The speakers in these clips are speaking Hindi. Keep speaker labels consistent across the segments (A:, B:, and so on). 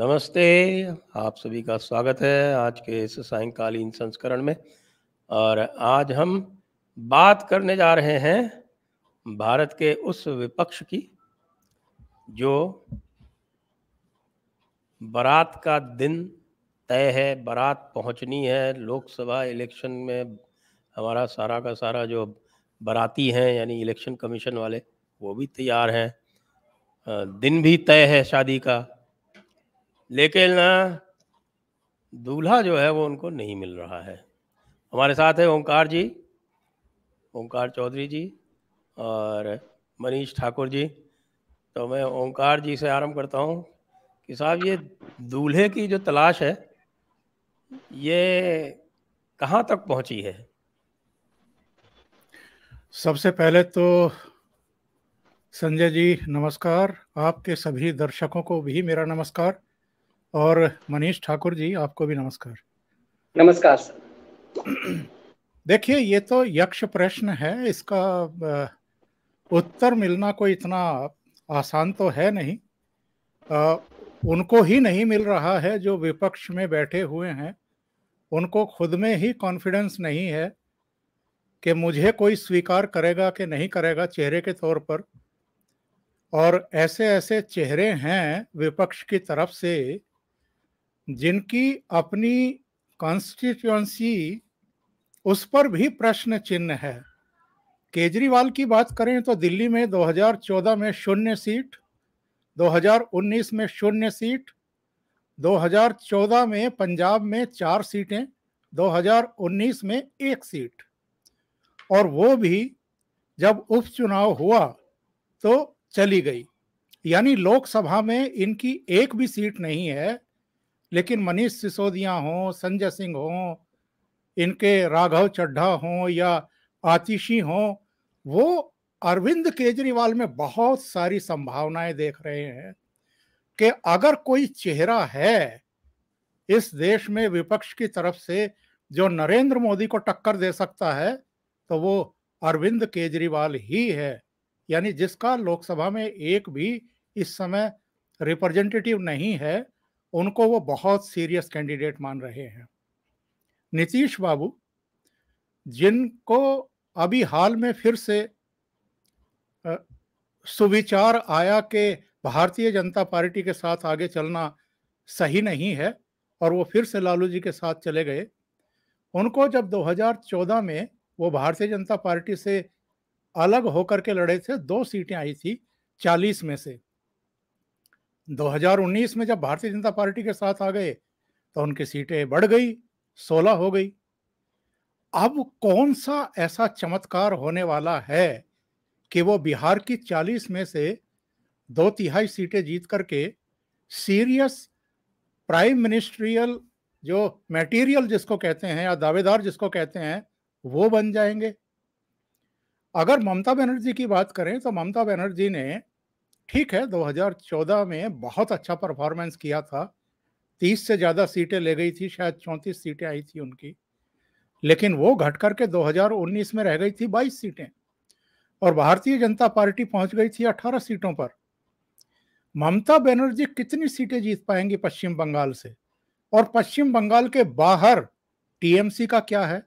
A: नमस्ते आप सभी का स्वागत है आज के इस सायंकालीन संस्करण में और आज हम बात करने जा रहे हैं भारत के उस विपक्ष की जो बारात का दिन तय है बारात पहुंचनी है लोकसभा इलेक्शन में हमारा सारा का सारा जो बाराती हैं यानी इलेक्शन कमीशन वाले वो भी तैयार हैं दिन भी तय है शादी का लेकिन दूल्हा जो है वो उनको नहीं मिल रहा है हमारे साथ है ओंकार जी ओंकार चौधरी जी और मनीष ठाकुर जी तो मैं ओंकार जी से आरंभ करता हूँ कि साहब ये दूल्हे की जो तलाश है ये कहाँ तक पहुँची है
B: सबसे पहले तो संजय जी नमस्कार आपके सभी दर्शकों को भी मेरा नमस्कार और मनीष ठाकुर जी आपको भी नमस्कार नमस्कार देखिए ये तो यक्ष प्रश्न है इसका उत्तर मिलना कोई इतना आसान तो है नहीं आ, उनको ही नहीं मिल रहा है जो विपक्ष में बैठे हुए हैं उनको खुद में ही कॉन्फिडेंस नहीं है कि मुझे कोई स्वीकार करेगा कि नहीं करेगा चेहरे के तौर पर और ऐसे ऐसे चेहरे हैं विपक्ष की तरफ से जिनकी अपनी कॉन्स्टिट्युएंसी उस पर भी प्रश्न चिन्ह है केजरीवाल की बात करें तो दिल्ली में 2014 में शून्य सीट 2019 में शून्य सीट 2014 में पंजाब में चार सीटें 2019 में एक सीट और वो भी जब उपचुनाव हुआ तो चली गई यानी लोकसभा में इनकी एक भी सीट नहीं है लेकिन मनीष सिसोदिया हों संजय सिंह हों इनके राघव चड्ढा हों या आतिशी हों वो अरविंद केजरीवाल में बहुत सारी संभावनाएं देख रहे हैं कि अगर कोई चेहरा है इस देश में विपक्ष की तरफ से जो नरेंद्र मोदी को टक्कर दे सकता है तो वो अरविंद केजरीवाल ही है यानी जिसका लोकसभा में एक भी इस समय रिप्रेजेंटेटिव नहीं है उनको वो बहुत सीरियस कैंडिडेट मान रहे हैं नीतीश बाबू जिनको अभी हाल में फिर से सुविचार आया कि भारतीय जनता पार्टी के साथ आगे चलना सही नहीं है और वो फिर से लालू जी के साथ चले गए उनको जब 2014 में वो भारतीय जनता पार्टी से अलग होकर के लड़े थे दो सीटें आई थी 40 में से 2019 में जब भारतीय जनता पार्टी के साथ आ गए तो उनकी सीटें बढ़ गई 16 हो गई अब कौन सा ऐसा चमत्कार होने वाला है कि वो बिहार की 40 में से दो तिहाई सीटें जीत करके सीरियस प्राइम मिनिस्ट्रियल जो मटेरियल जिसको कहते हैं या दावेदार जिसको कहते हैं वो बन जाएंगे अगर ममता बनर्जी की बात करें तो ममता बनर्जी ने ठीक है 2014 में बहुत अच्छा परफॉर्मेंस किया था तीस से ज़्यादा सीटें ले गई थी शायद चौंतीस सीटें आई थी उनकी लेकिन वो घट करके 2019 में रह गई थी 22 सीटें और भारतीय जनता पार्टी पहुंच गई थी 18 सीटों पर ममता बनर्जी कितनी सीटें जीत पाएंगी पश्चिम बंगाल से और पश्चिम बंगाल के बाहर टीएमसी का क्या है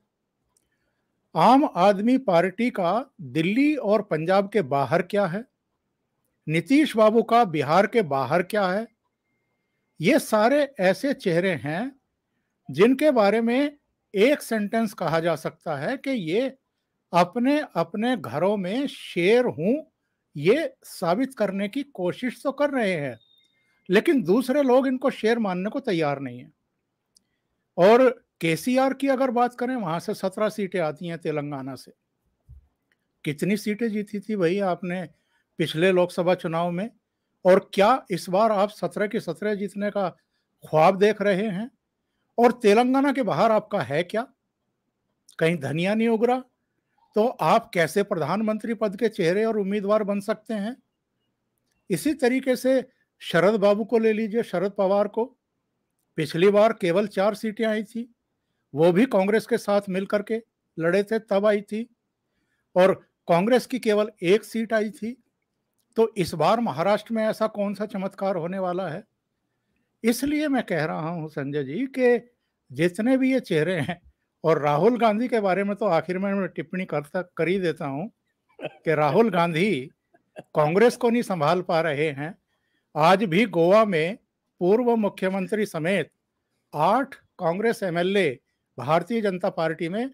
B: आम आदमी पार्टी का दिल्ली और पंजाब के बाहर क्या है नीतीश बाबू का बिहार के बाहर क्या है ये सारे ऐसे चेहरे हैं जिनके बारे में एक सेंटेंस कहा जा सकता है कि ये अपने अपने घरों में शेर हूं ये साबित करने की कोशिश तो कर रहे हैं लेकिन दूसरे लोग इनको शेर मानने को तैयार नहीं है और केसीआर की अगर बात करें वहां से सत्रह सीटें आती हैं तेलंगाना से कितनी सीटें जीती थी भाई आपने पिछले लोकसभा चुनाव में और क्या इस बार आप सत्रह के सत्रह जीतने का ख्वाब देख रहे हैं और तेलंगाना के बाहर आपका है क्या कहीं धनिया नहीं उगरा तो आप कैसे प्रधानमंत्री पद के चेहरे और उम्मीदवार बन सकते हैं इसी तरीके से शरद बाबू को ले लीजिए शरद पवार को पिछली बार केवल चार सीटें आई थी वो भी कांग्रेस के साथ मिलकर के लड़े थे तब आई थी और कांग्रेस की केवल एक सीट आई थी तो इस बार महाराष्ट्र में ऐसा कौन सा चमत्कार होने वाला है इसलिए मैं कह रहा हूं संजय जी के जितने भी ये चेहरे हैं और राहुल गांधी के बारे में तो आखिर में मैं टिप्पणी करता कर ही देता हूं कि राहुल गांधी कांग्रेस को नहीं संभाल पा रहे हैं आज भी गोवा में पूर्व मुख्यमंत्री समेत आठ कांग्रेस एमएलए भारतीय जनता पार्टी में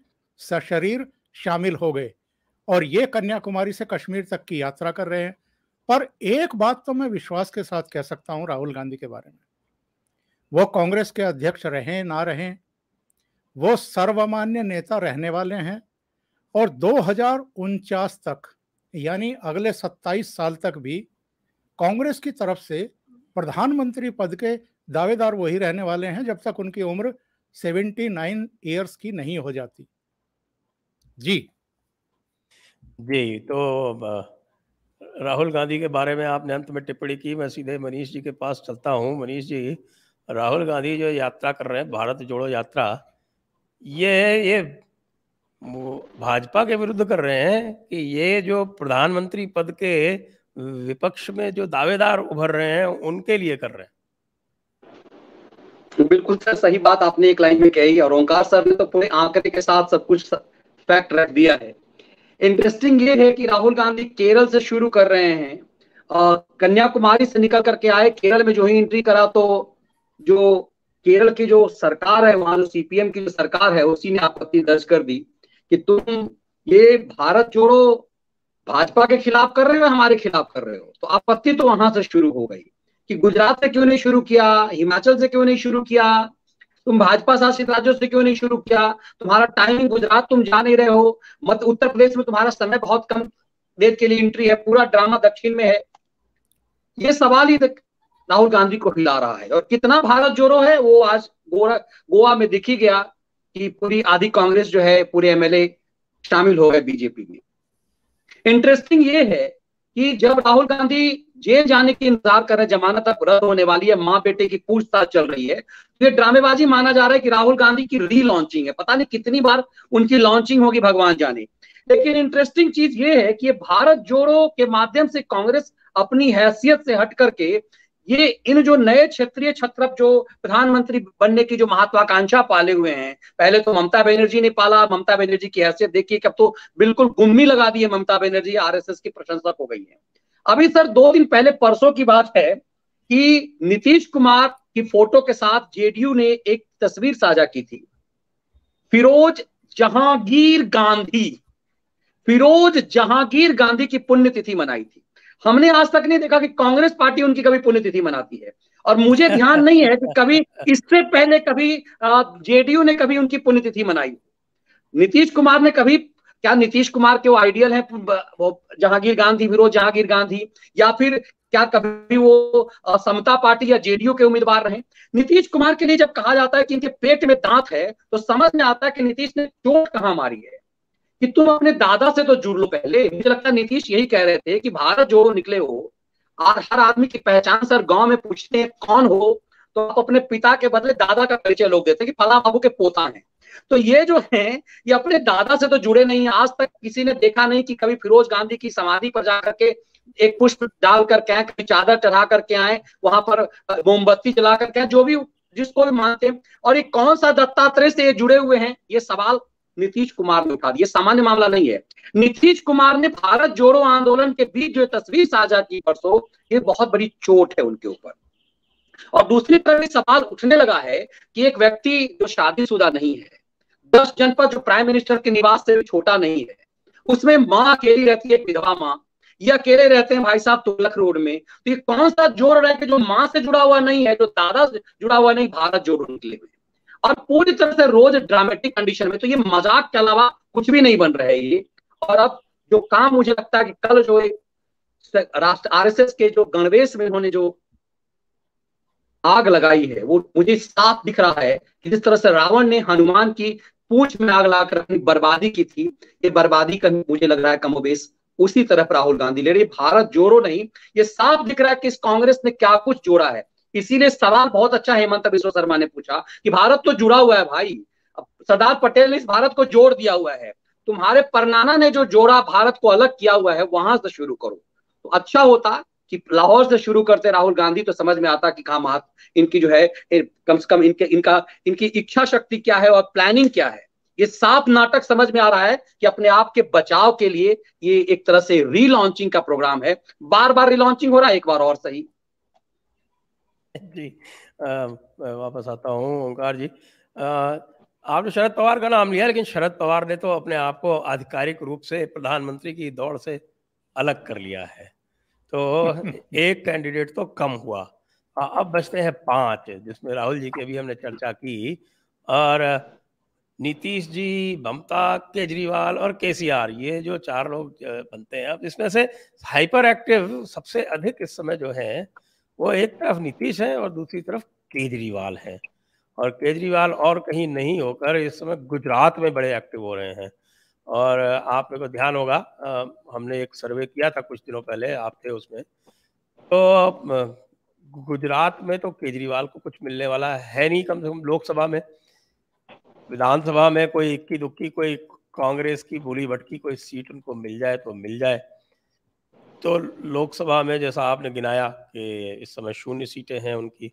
B: सशरीर शामिल हो गए और ये कन्याकुमारी से कश्मीर तक की यात्रा कर रहे हैं पर एक बात तो मैं विश्वास के साथ कह सकता हूं राहुल गांधी के बारे में वो कांग्रेस के अध्यक्ष रहे ना रहे वो सर्वमान्य नेता रहने वाले हैं और दो तक यानी अगले 27 साल तक भी कांग्रेस की तरफ से प्रधानमंत्री पद के दावेदार वही रहने वाले हैं जब तक उनकी उम्र 79 ईयर्स की नहीं हो जाती जी
A: जी तो राहुल गांधी के बारे में आपने अंत में टिप्पणी की मैं सीधे मनीष जी के पास चलता हूँ मनीष जी राहुल गांधी जो यात्रा कर रहे हैं भारत जोड़ो यात्रा ये ये भाजपा के विरुद्ध कर रहे हैं कि ये जो प्रधानमंत्री पद के विपक्ष में जो दावेदार उभर रहे हैं उनके लिए कर रहे
C: हैं बिल्कुल सर सही बात आपने एक लाइन में कही और ओंकार सर ने तो पूरे आंकड़े के साथ सब कुछ फैक्ट रख दिया है इंटरेस्टिंग ये है कि राहुल गांधी केरल से शुरू कर रहे हैं कन्याकुमारी से निकल करके आए केरल में जो ही एंट्री करा तो जो केरल की जो सरकार है वहां जो सीपीएम की जो सरकार है उसी ने आपत्ति दर्ज कर दी कि तुम ये भारत जोड़ो भाजपा के खिलाफ कर रहे हो हमारे खिलाफ कर रहे हो तो आपत्ति तो वहां से शुरू हो गई कि गुजरात से क्यों नहीं शुरू किया हिमाचल से क्यों नहीं शुरू किया तुम भाजपा शासित राज्यों से क्यों नहीं शुरू किया तुम्हारा टाइमिंग गुजरात तुम जा नहीं रहे हो मत उत्तर प्रदेश में तुम्हारा समय बहुत कम देर के लिए एंट्री है पूरा ड्रामा दक्षिण में है ये सवाल ही राहुल गांधी को हिला रहा है और कितना भारत जोड़ो है वो आज गोरा गोवा में दिखी गया कि पूरी आधी कांग्रेस जो है पूरे एमएलए शामिल हो गए बीजेपी में इंटरेस्टिंग ये है कि जब राहुल गांधी जेल जाने की इंतजार कर रहे जमानत अब रद्द होने वाली है माँ बेटे की पूछताछ चल रही है तो ये ड्रामेबाजी माना जा रहा है कि राहुल गांधी की री लॉन्चिंग है पता नहीं कितनी बार उनकी लॉन्चिंग होगी भगवान जाने लेकिन इंटरेस्टिंग चीज ये है कि ये भारत जोड़ो के माध्यम से कांग्रेस अपनी हैसियत से हट करके ये इन जो नए क्षेत्रीय छत्रप जो प्रधानमंत्री बनने की जो महत्वाकांक्षा पाले हुए हैं पहले तो ममता बनर्जी ने पाला ममता बनर्जी की हैसियत देखिए कि अब तो बिल्कुल गुम्मी लगा दी है ममता बनर्जी आरएसएस की प्रशंसक हो गई है अभी सर दो दिन पहले परसों की बात है कि नीतीश कुमार की फोटो के साथ जेडीयू ने एक तस्वीर साझा की थी फिरोज जहांगीर गांधी फिरोज जहांगीर गांधी की पुण्यतिथि मनाई थी हमने आज तक नहीं देखा कि कांग्रेस पार्टी उनकी कभी पुण्यतिथि मनाती है और मुझे ध्यान नहीं है कि कभी इससे पहले कभी जेडीयू ने कभी उनकी पुण्यतिथि मनाई नीतीश कुमार ने कभी क्या नीतीश कुमार के वो आइडियल है वो जहांगीर गांधी विरोध जहांगीर गांधी या फिर क्या कभी वो समता पार्टी या जेडीयू के उम्मीदवार रहे नीतीश कुमार के लिए जब कहा जाता है कि इनके पेट में दांत है तो समझ में आता है कि नीतीश ने चोट कहाँ मारी है कि तुम अपने दादा से तो जुड़ लो पहले मुझे लगता है नीतीश यही कह रहे थे कि भारत जोड़ो निकले हो और हर आदमी की पहचान सर गांव में पूछते हैं कौन हो तो आप अपने पिता के बदले दादा का परिचय लोग देते कि फला बाबू के पोता हैं तो ये जो है ये अपने दादा से तो जुड़े नहीं है आज तक किसी ने देखा नहीं कि कभी फिरोज गांधी की समाधि पर जाकर के एक पुष्प डाल करके आए कभी चादर चढ़ा करके आए वहां पर मोमबत्ती जला करके आए जो भी जिसको भी मानते हैं और ये कौन सा दत्तात्रेय से ये जुड़े हुए हैं ये सवाल नीतीश कुमार ने उठा दिया सामान्य मामला नहीं है नीतीश कुमार ने भारत जोड़ो आंदोलन के बीच जो तस्वीर साझा की परसों ये बहुत बड़ी चोट है उनके ऊपर और दूसरी तरफ सवाल उठने लगा है कि एक व्यक्ति जो शादीशुदा नहीं है दस जनपद जो प्राइम मिनिस्टर के निवास से भी छोटा नहीं है उसमें माँ अकेली रहती है विधवा माँ या अकेले रहते हैं भाई साहब तुलक रोड में तो ये कौन सा जोड़ है कि जो माँ से जुड़ा हुआ नहीं है जो दादा से जुड़ा हुआ नहीं भारत जोड़ निकले हुए और पूरी तरह से रोज ड्रामेटिक कंडीशन में तो ये मजाक के अलावा कुछ भी नहीं बन रहा है ये और अब जो काम मुझे लगता है कि कल जो राष्ट्र आरएसएस के जो गणवेश में उन्होंने जो आग लगाई है वो मुझे साफ दिख रहा है कि जिस तरह से रावण ने हनुमान की पूछ में आग लाकर अपनी बर्बादी की थी ये बर्बादी कहीं मुझे लग रहा है कमोबेश उसी तरफ राहुल गांधी ले रही भारत जोरो नहीं ये साफ दिख रहा है कि इस कांग्रेस ने क्या कुछ जोड़ा है इसीलिए सवाल बहुत अच्छा हेमंत विश्व शर्मा ने पूछा कि भारत तो जुड़ा हुआ है भाई सरदार पटेल ने इस भारत को जोड़ दिया हुआ है तुम्हारे परनाना ने जो जोड़ा भारत को अलग किया हुआ है वहां से शुरू करो तो अच्छा होता कि लाहौर से शुरू करते राहुल गांधी तो समझ में आता कि कहा इनकी जो है कम से कम इनके इनका इनकी इच्छा शक्ति क्या है और प्लानिंग क्या है ये साफ नाटक समझ में आ रहा है कि अपने आप के बचाव के लिए ये एक तरह से रीलॉन्चिंग का प्रोग्राम है बार बार रिलॉन्चिंग हो रहा है एक बार और सही जी आ,
A: वापस आता हूँ ओंकार जी अः आपने शरद पवार का नाम लिया लेकिन शरद पवार ने तो अपने आप को आधिकारिक रूप से प्रधानमंत्री की दौड़ से अलग कर लिया है तो एक कैंडिडेट तो कम हुआ हाँ, अब बचते हैं पांच जिसमें राहुल जी के भी हमने चर्चा की और नीतीश जी ममता केजरीवाल और केसीआर ये जो चार लोग बनते हैं अब इसमें से हाइपर एक्टिव सबसे अधिक इस समय जो है वो एक तरफ नीतीश है और दूसरी तरफ केजरीवाल है और केजरीवाल और कहीं नहीं होकर इस समय गुजरात में बड़े एक्टिव हो रहे हैं और आप मेरे को तो ध्यान होगा हमने एक सर्वे किया था कुछ दिनों पहले आप थे उसमें तो गुजरात में तो केजरीवाल को कुछ मिलने वाला है नहीं कम से कम लोकसभा में विधानसभा में कोई इक्की दुक्की कोई कांग्रेस की भूली भटकी कोई सीट उनको मिल जाए तो मिल जाए तो लोकसभा में जैसा आपने गिनाया कि इस समय शून्य सीटें हैं उनकी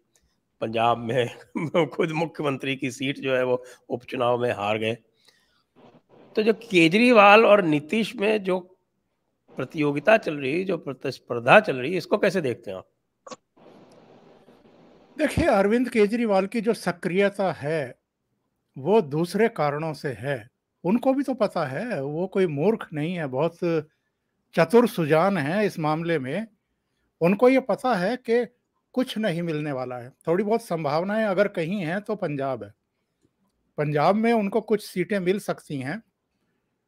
A: पंजाब में खुद मुख्यमंत्री की सीट जो है वो उपचुनाव में हार गए तो जो केजरीवाल और नीतीश में जो प्रतियोगिता चल रही है जो प्रतिस्पर्धा चल रही है इसको कैसे देखते हैं आप
B: देखिए अरविंद केजरीवाल की जो सक्रियता है वो दूसरे कारणों से है उनको भी तो पता है वो कोई मूर्ख नहीं है बहुत चतुर सुजान है इस मामले में उनको ये पता है कि कुछ नहीं मिलने वाला है थोड़ी बहुत संभावनाएं अगर कहीं हैं तो पंजाब है पंजाब में उनको कुछ सीटें मिल सकती हैं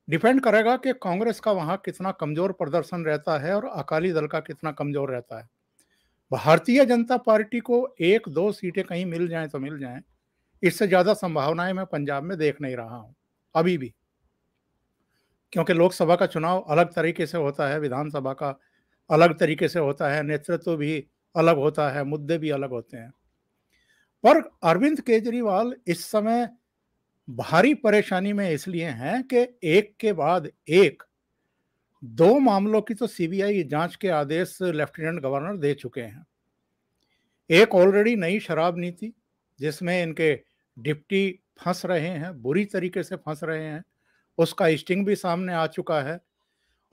B: डिपेंड करेगा कि कांग्रेस का वहाँ कितना कमजोर प्रदर्शन रहता है और अकाली दल का कितना कमजोर रहता है भारतीय जनता पार्टी को एक दो सीटें कहीं मिल जाए तो मिल जाए इससे ज़्यादा संभावनाएं मैं पंजाब में देख नहीं रहा हूँ अभी भी क्योंकि लोकसभा का चुनाव अलग तरीके से होता है विधानसभा का अलग तरीके से होता है नेतृत्व भी अलग होता है मुद्दे भी अलग होते हैं पर अरविंद केजरीवाल इस समय भारी परेशानी में इसलिए हैं कि एक के बाद एक दो मामलों की तो सीबीआई जांच के आदेश लेफ्टिनेंट गवर्नर दे चुके हैं एक ऑलरेडी नई शराब नीति जिसमें इनके डिप्टी फंस रहे हैं बुरी तरीके से फंस रहे हैं उसका स्टिंग भी सामने आ चुका है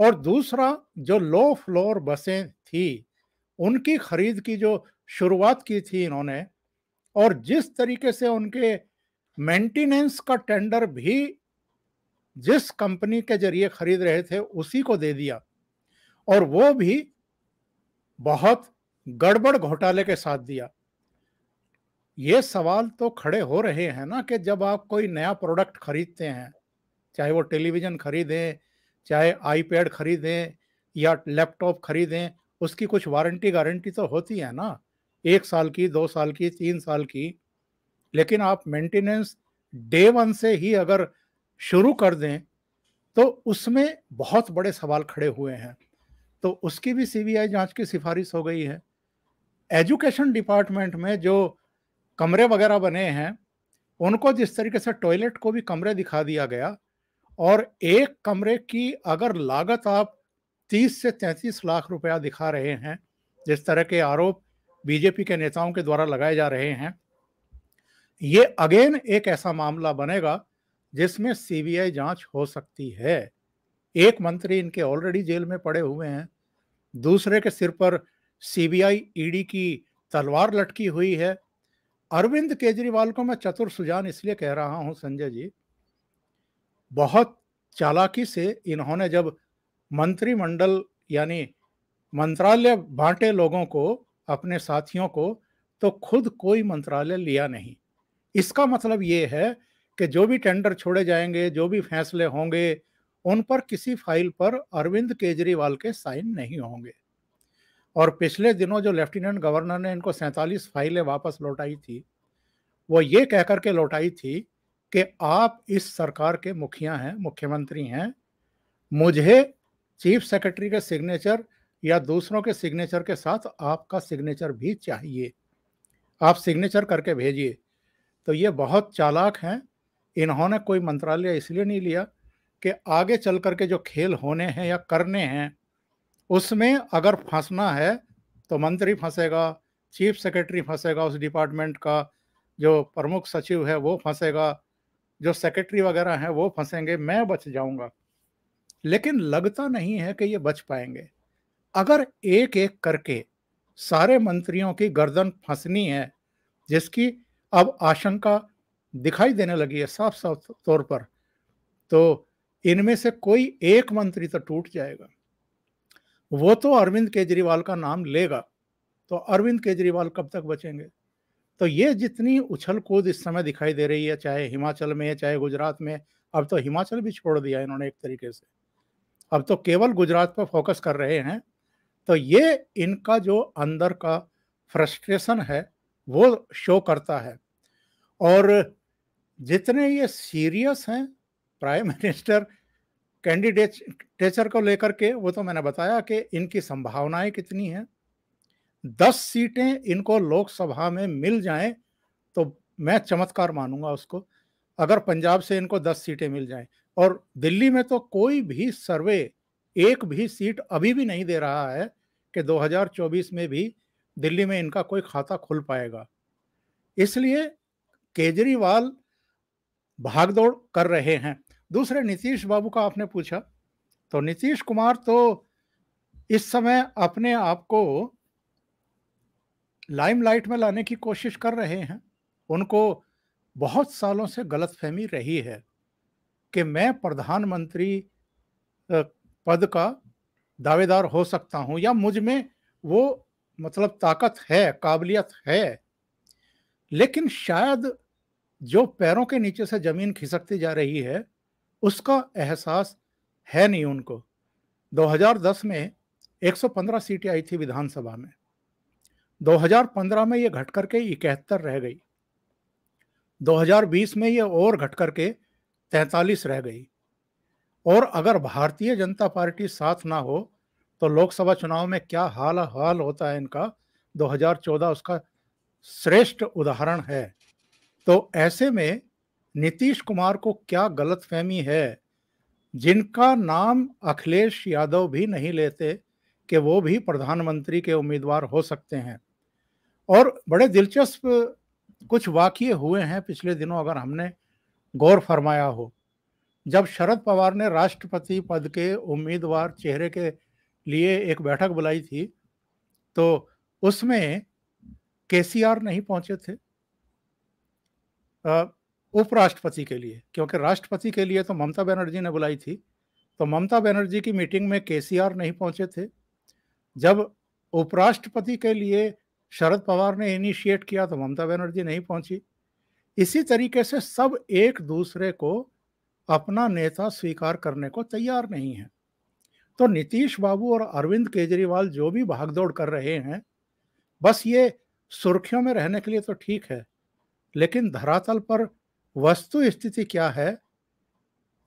B: और दूसरा जो लो फ्लोर बसें थी उनकी खरीद की जो शुरुआत की थी इन्होंने और जिस तरीके से उनके मेंटेनेंस का टेंडर भी जिस कंपनी के जरिए खरीद रहे थे उसी को दे दिया और वो भी बहुत गड़बड़ घोटाले के साथ दिया ये सवाल तो खड़े हो रहे हैं ना कि जब आप कोई नया प्रोडक्ट खरीदते हैं चाहे वो टेलीविज़न खरीदें चाहे आईपैड खरीदें या लैपटॉप खरीदें उसकी कुछ वारंटी गारंटी तो होती है ना एक साल की दो साल की तीन साल की लेकिन आप मेंटेनेंस डे वन से ही अगर शुरू कर दें तो उसमें बहुत बड़े सवाल खड़े हुए हैं तो उसकी भी सीबीआई जांच की सिफारिश हो गई है एजुकेशन डिपार्टमेंट में जो कमरे वगैरह बने हैं उनको जिस तरीके से टॉयलेट को भी कमरे दिखा दिया गया और एक कमरे की अगर लागत आप 30 से 33 लाख रुपया दिखा रहे हैं जिस तरह के आरोप बीजेपी के नेताओं के द्वारा लगाए जा रहे हैं ये अगेन एक ऐसा मामला बनेगा जिसमें सीबीआई जांच हो सकती है एक मंत्री इनके ऑलरेडी जेल में पड़े हुए हैं दूसरे के सिर पर सीबीआई ईडी e की तलवार लटकी हुई है अरविंद केजरीवाल को मैं चतुर सुजान इसलिए कह रहा हूं संजय जी बहुत चालाकी से इन्होंने जब मंत्रिमंडल यानी मंत्रालय बांटे लोगों को अपने साथियों को तो खुद कोई मंत्रालय लिया नहीं इसका मतलब ये है कि जो भी टेंडर छोड़े जाएंगे जो भी फैसले होंगे उन पर किसी फाइल पर अरविंद केजरीवाल के साइन नहीं होंगे और पिछले दिनों जो लेफ्टिनेंट गवर्नर ने इनको सैंतालीस फाइलें वापस लौटाई थी वो ये कहकर के लौटाई थी कि आप इस सरकार के मुखिया हैं मुख्यमंत्री हैं मुझे चीफ सेक्रेटरी के सिग्नेचर या दूसरों के सिग्नेचर के साथ आपका सिग्नेचर भी चाहिए आप सिग्नेचर करके भेजिए तो ये बहुत चालाक हैं इन्होंने कोई मंत्रालय इसलिए नहीं लिया कि आगे चल कर के जो खेल होने हैं या करने हैं उसमें अगर फंसना है तो मंत्री फंसेगा चीफ सेक्रेटरी फंसेगा उस डिपार्टमेंट का जो प्रमुख सचिव है वो फंसेगा जो सेक्रेटरी वगैरह हैं वो फंसेंगे मैं बच जाऊंगा लेकिन लगता नहीं है कि ये बच पाएंगे अगर एक एक करके सारे मंत्रियों की गर्दन फंसनी है जिसकी अब आशंका दिखाई देने लगी है साफ साफ तौर पर तो इनमें से कोई एक मंत्री तो टूट जाएगा वो तो अरविंद केजरीवाल का नाम लेगा तो अरविंद केजरीवाल कब तक बचेंगे तो ये जितनी उछल कूद इस समय दिखाई दे रही है चाहे हिमाचल में चाहे गुजरात में अब तो हिमाचल भी छोड़ दिया इन्होंने एक तरीके से अब तो केवल गुजरात पर फोकस कर रहे हैं तो ये इनका जो अंदर का फ्रस्ट्रेशन है वो शो करता है और जितने ये सीरियस हैं प्राइम मिनिस्टर कैंडिडेटेचर को लेकर के वो तो मैंने बताया कि इनकी संभावनाएं कितनी हैं दस सीटें इनको लोकसभा में मिल जाएं तो मैं चमत्कार मानूंगा उसको अगर पंजाब से इनको दस सीटें मिल जाएं और दिल्ली में तो कोई भी सर्वे एक भी सीट अभी भी नहीं दे रहा है कि 2024 में भी दिल्ली में इनका कोई खाता खुल पाएगा इसलिए केजरीवाल भागदौड़ कर रहे हैं दूसरे नीतीश बाबू का आपने पूछा तो नीतीश कुमार तो इस समय अपने आप को लाइमलाइट में लाने की कोशिश कर रहे हैं उनको बहुत सालों से गलतफहमी रही है कि मैं प्रधानमंत्री पद का दावेदार हो सकता हूं या मुझ में वो मतलब ताकत है काबिलियत है लेकिन शायद जो पैरों के नीचे से जमीन खिसकती जा रही है उसका एहसास है नहीं उनको 2010 में 115 सीटें आई थी विधानसभा में 2015 में ये घट करके इकहत्तर रह गई 2020 में ये और घट करके तैंतालीस रह गई और अगर भारतीय जनता पार्टी साथ ना हो तो लोकसभा चुनाव में क्या हाल हाल होता है इनका 2014 उसका श्रेष्ठ उदाहरण है तो ऐसे में नीतीश कुमार को क्या गलतफहमी है जिनका नाम अखिलेश यादव भी नहीं लेते कि वो भी प्रधानमंत्री के उम्मीदवार हो सकते हैं और बड़े दिलचस्प कुछ वाक्य हुए हैं पिछले दिनों अगर हमने गौर फरमाया हो जब शरद पवार ने राष्ट्रपति पद के उम्मीदवार चेहरे के लिए एक बैठक बुलाई थी तो उसमें केसीआर नहीं पहुंचे थे उपराष्ट्रपति के लिए क्योंकि राष्ट्रपति के लिए तो ममता बनर्जी ने बुलाई थी तो ममता बनर्जी की मीटिंग में के नहीं पहुंचे थे जब उपराष्ट्रपति के लिए शरद पवार ने इनिशिएट किया तो ममता बनर्जी नहीं पहुंची इसी तरीके से सब एक दूसरे को अपना नेता स्वीकार करने को तैयार नहीं है तो नीतीश बाबू और अरविंद केजरीवाल जो भी भागदौड़ कर रहे हैं बस ये सुर्खियों में रहने के लिए तो ठीक है लेकिन धरातल पर वस्तु स्थिति क्या है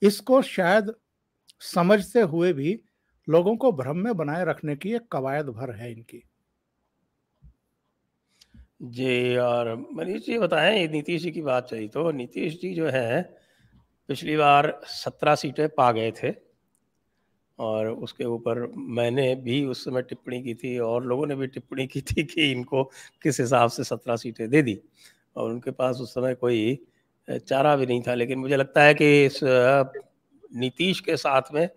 B: इसको शायद समझते हुए भी लोगों को भ्रम में बनाए रखने की एक कवायद भर है इनकी
A: जी और मनीष जी बताएं नीतीश जी की बात चाहिए तो नीतीश जी जो है पिछली बार सत्रह सीटें पा गए थे और उसके ऊपर मैंने भी उस समय टिप्पणी की थी और लोगों ने भी टिप्पणी की थी कि इनको किस हिसाब से सत्रह सीटें दे दी और उनके पास उस समय कोई चारा भी नहीं था लेकिन मुझे लगता है कि इस नीतीश के साथ में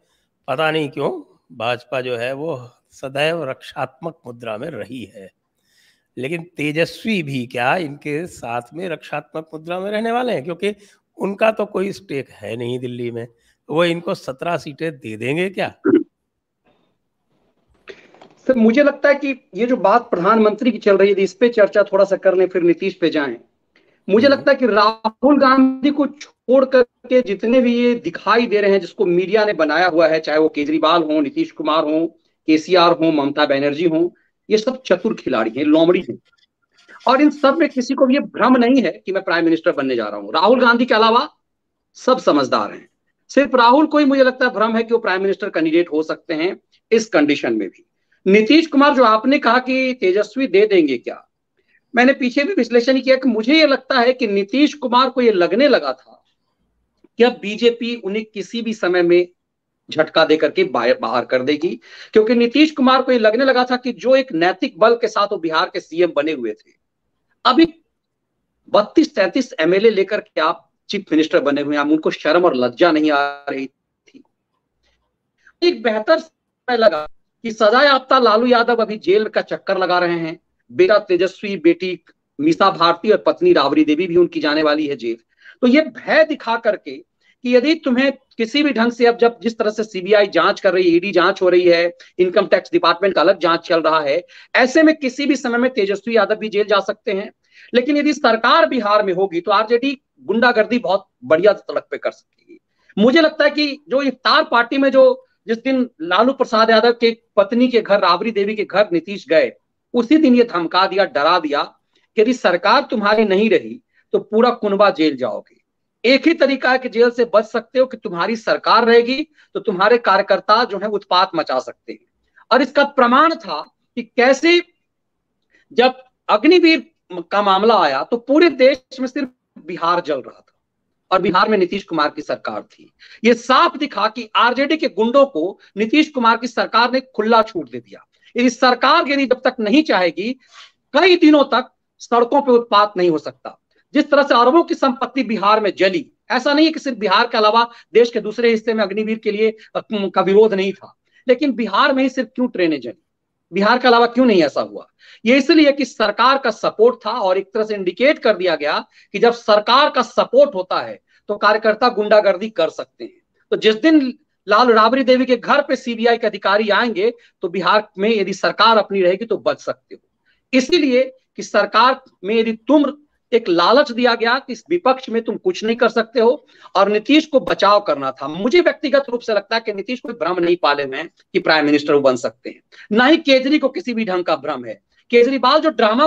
A: पता नहीं क्यों भाजपा जो है वो सदैव रक्षात्मक मुद्रा में रही है लेकिन तेजस्वी भी क्या इनके साथ में रक्षात्मक मुद्रा में रहने वाले हैं क्योंकि उनका तो कोई स्टेक है नहीं दिल्ली में वो इनको सत्रह सीटें दे देंगे
C: क्या सर मुझे लगता है कि ये जो बात प्रधानमंत्री की चल रही है इस पे चर्चा थोड़ा सा कर ले फिर नीतीश पे जाएं मुझे हम्म। लगता है कि राहुल गांधी को छोड़ करके जितने भी ये दिखाई दे रहे हैं जिसको मीडिया ने बनाया हुआ है चाहे वो केजरीवाल हो नीतीश कुमार हो केसीआर हो ममता बनर्जी हो ये सब चतुर खिलाड़ी हैं लोमड़ी हैं और इन सब में किसी को भी ये भ्रम नहीं है कि मैं प्राइम मिनिस्टर बनने जा रहा हूं राहुल गांधी के अलावा सब समझदार हैं सिर्फ राहुल को ही मुझे लगता है भ्रम है कि वो प्राइम मिनिस्टर कैंडिडेट हो सकते हैं इस कंडीशन में भी नीतीश कुमार जो आपने कहा कि तेजस्वी दे देंगे क्या मैंने पीछे भी विश्लेषण किया कि मुझे ये लगता है कि नीतीश कुमार को यह लगने लगा था कि अब बीजेपी उन्हें किसी भी समय में झटका दे करके बाहर बाहर कर देगी क्योंकि नीतीश कुमार को ये लगने लगा था कि जो एक नैतिक बल के साथ वो बिहार के सीएम बने हुए थे अभी बत्तीस तैतीस एमएलए लेकर के आप चीफ मिनिस्टर बने हुए हैं उनको शर्म और लज्जा नहीं आ रही थी एक बेहतर समय लगा कि सजा याफ्ता लालू यादव अभी जेल का चक्कर लगा रहे हैं बेटा तेजस्वी बेटी मीसा भारती और पत्नी रावरी देवी भी उनकी जाने वाली है जेल तो ये भय दिखा करके कि यदि तुम्हें किसी भी ढंग से अब जब जिस तरह से सीबीआई जांच कर रही है ईडी e जांच हो रही है इनकम टैक्स डिपार्टमेंट का अलग जांच चल रहा है ऐसे में किसी भी समय में तेजस्वी यादव भी जेल जा सकते हैं लेकिन यदि सरकार बिहार में होगी तो आरजेडी गुंडागर्दी बहुत बढ़िया सड़क पे कर सकेगी मुझे लगता है कि जो इफ्तार पार्टी में जो जिस दिन लालू प्रसाद यादव के पत्नी के घर राबरी देवी के घर नीतीश गए उसी दिन ये धमका दिया डरा दिया कि यदि सरकार तुम्हारी नहीं रही तो पूरा कुनबा जेल जाओगे एक ही तरीका है कि जेल से बच सकते हो कि तुम्हारी सरकार रहेगी तो तुम्हारे कार्यकर्ता जो है उत्पात मचा सकते हैं और इसका प्रमाण था कि कैसे जब अग्निवीर का मामला आया तो पूरे देश में सिर्फ बिहार जल रहा था और बिहार में नीतीश कुमार की सरकार थी ये साफ दिखा कि आरजेडी के गुंडों को नीतीश कुमार की सरकार ने खुला छूट दे दिया यदि सरकार यदि जब तक नहीं चाहेगी कई दिनों तक सड़कों पर उत्पात नहीं हो सकता जिस तरह से अरबों की संपत्ति बिहार में जली ऐसा नहीं है कि सिर्फ बिहार के अलावा देश के दूसरे हिस्से में अग्निवीर के लिए का विरोध नहीं था लेकिन बिहार में ही सिर्फ क्यों ट्रेनें जली बिहार के अलावा क्यों नहीं ऐसा हुआ ये इसलिए कि सरकार का सपोर्ट था और एक तरह से इंडिकेट कर दिया गया कि जब सरकार का सपोर्ट होता है तो कार्यकर्ता गुंडागर्दी कर सकते हैं तो जिस दिन लाल राबरी देवी के घर पे सीबीआई के अधिकारी आएंगे तो बिहार में यदि सरकार अपनी रहेगी तो बच सकते हो इसीलिए कि सरकार में यदि तुम एक लालच दिया गया कि इस विपक्ष में तुम कुछ नहीं कर सकते हो और नीतीश को बचाव करना था मुझे व्यक्तिगत रूप से लगता है कि नीतीश कोई भ्रम नहीं पाले हुए कि प्राइम मिनिस्टर वो बन सकते हैं ना ही केजरी को किसी भी ढंग का भ्रम है केजरीवाल जो ड्रामा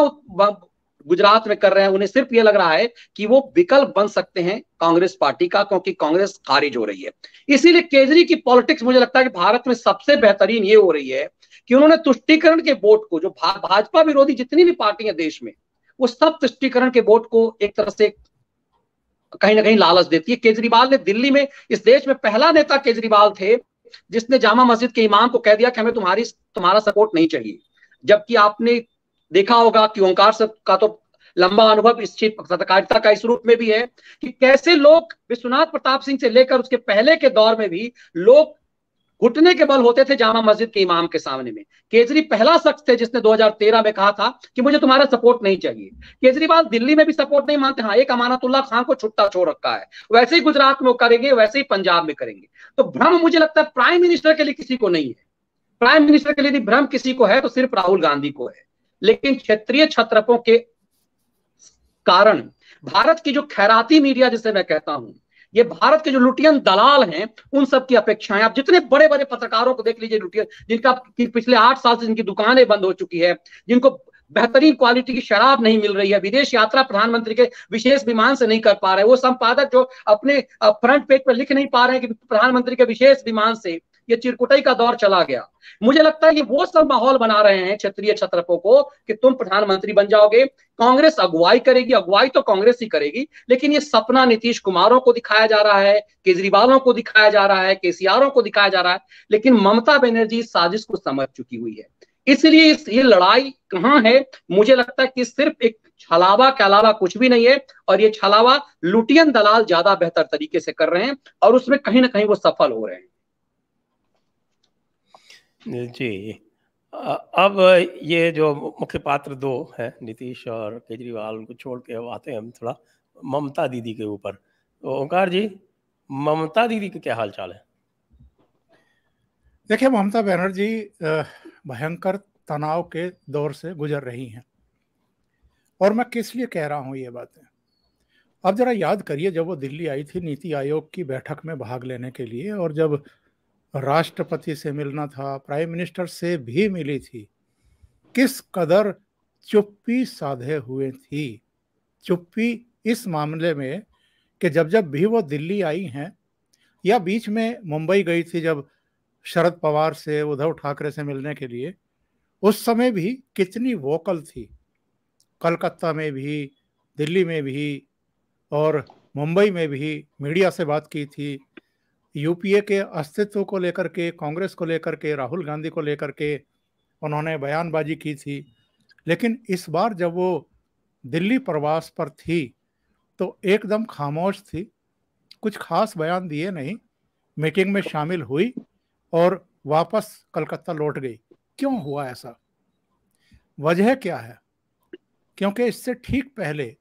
C: गुजरात में कर रहे हैं उन्हें सिर्फ ये लग रहा है कि वो विकल्प बन सकते हैं कांग्रेस पार्टी का क्योंकि कांग्रेस खारिज हो रही है इसीलिए केजरी की पॉलिटिक्स मुझे लगता है कि भारत में सबसे बेहतरीन ये हो रही है कि उन्होंने तुष्टिकरण के वोट को जो भाजपा विरोधी जितनी भी है देश में वो सब तुष्टिकरण के वोट को एक तरह से कहीं ना कहीं लालच देती है केजरीवाल ने दिल्ली में इस देश में पहला नेता केजरीवाल थे जिसने जामा मस्जिद के इमाम को कह दिया कि हमें तुम्हारी तुम्हारा सपोर्ट नहीं चाहिए जबकि आपने देखा होगा कि ओंकार सब का तो लंबा अनुभव इस पत्रकारिता का इस रूप में भी है कि कैसे लोग विश्वनाथ प्रताप सिंह से लेकर उसके पहले के दौर में भी लोग घुटने के बल होते थे जामा मस्जिद के इमाम के सामने में केजरी पहला शख्स थे जिसने 2013 में कहा था कि मुझे तुम्हारा सपोर्ट नहीं चाहिए केजरीवाल दिल्ली में भी सपोर्ट नहीं मानते हाँ एक अमानतुल्ला खान को छुट्टा छोड़ रखा है वैसे ही गुजरात में करेंगे वैसे ही पंजाब में करेंगे तो भ्रम मुझे लगता है प्राइम मिनिस्टर के लिए किसी को नहीं है प्राइम मिनिस्टर के लिए भ्रम किसी को है तो सिर्फ राहुल गांधी को है लेकिन क्षेत्रीय छत्रपों के कारण भारत की जो खैराती मीडिया जिसे मैं कहता हूं ये भारत के जो लुटियन दलाल हैं उन सब की अपेक्षाएं आप जितने बड़े बड़े पत्रकारों को देख लीजिए लुटियन जिनका पिछले आठ साल से जिनकी दुकानें बंद हो चुकी है जिनको बेहतरीन क्वालिटी की शराब नहीं मिल रही है विदेश यात्रा प्रधानमंत्री के विशेष विमान से नहीं कर पा रहे वो संपादक जो अपने फ्रंट पेज पर लिख नहीं पा रहे हैं कि प्रधानमंत्री के विशेष विमान से ये चिरकुटाई का दौर चला गया मुझे लगता है ये वो सब माहौल बना रहे हैं क्षेत्रीय छत्रपों को कि तुम प्रधानमंत्री बन जाओगे कांग्रेस अगुवाई करेगी अगुवाई तो कांग्रेस ही करेगी लेकिन ये सपना नीतीश कुमारों को दिखाया जा रहा है केजरीवालों को दिखाया जा रहा है केसीआरों को दिखाया जा रहा है लेकिन ममता बनर्जी इस साजिश को समझ चुकी हुई है इसलिए इस ये लड़ाई कहाँ है मुझे लगता है कि सिर्फ एक छलावा के अलावा कुछ भी नहीं है और ये छलावा लुटियन दलाल ज्यादा बेहतर तरीके से कर रहे हैं और उसमें कहीं ना कहीं वो सफल हो रहे हैं
A: जी अब ये जो मुख्य पात्र दो हैं नीतीश और केजरीवाल को छोड़ के अब आते हैं हम थोड़ा ममता दीदी के ऊपर तो ओंकार जी ममता दीदी के क्या हाल चाल है
B: देखिए ममता बनर्जी भयंकर तनाव के दौर से गुजर रही हैं और मैं किस लिए कह रहा हूँ ये बातें अब जरा याद करिए जब वो दिल्ली आई थी नीति आयोग की बैठक में भाग लेने के लिए और जब राष्ट्रपति से मिलना था प्राइम मिनिस्टर से भी मिली थी किस कदर चुप्पी साधे हुए थी चुप्पी इस मामले में कि जब जब भी वो दिल्ली आई हैं या बीच में मुंबई गई थी जब शरद पवार से उद्धव ठाकरे से मिलने के लिए उस समय भी कितनी वोकल थी कलकत्ता में भी दिल्ली में भी और मुंबई में भी मीडिया से बात की थी यूपीए के अस्तित्व को लेकर के कांग्रेस को लेकर के राहुल गांधी को लेकर के उन्होंने बयानबाजी की थी लेकिन इस बार जब वो दिल्ली प्रवास पर थी तो एकदम खामोश थी कुछ खास बयान दिए नहीं मीटिंग में शामिल हुई और वापस कलकत्ता लौट गई क्यों हुआ ऐसा वजह क्या है क्योंकि इससे ठीक पहले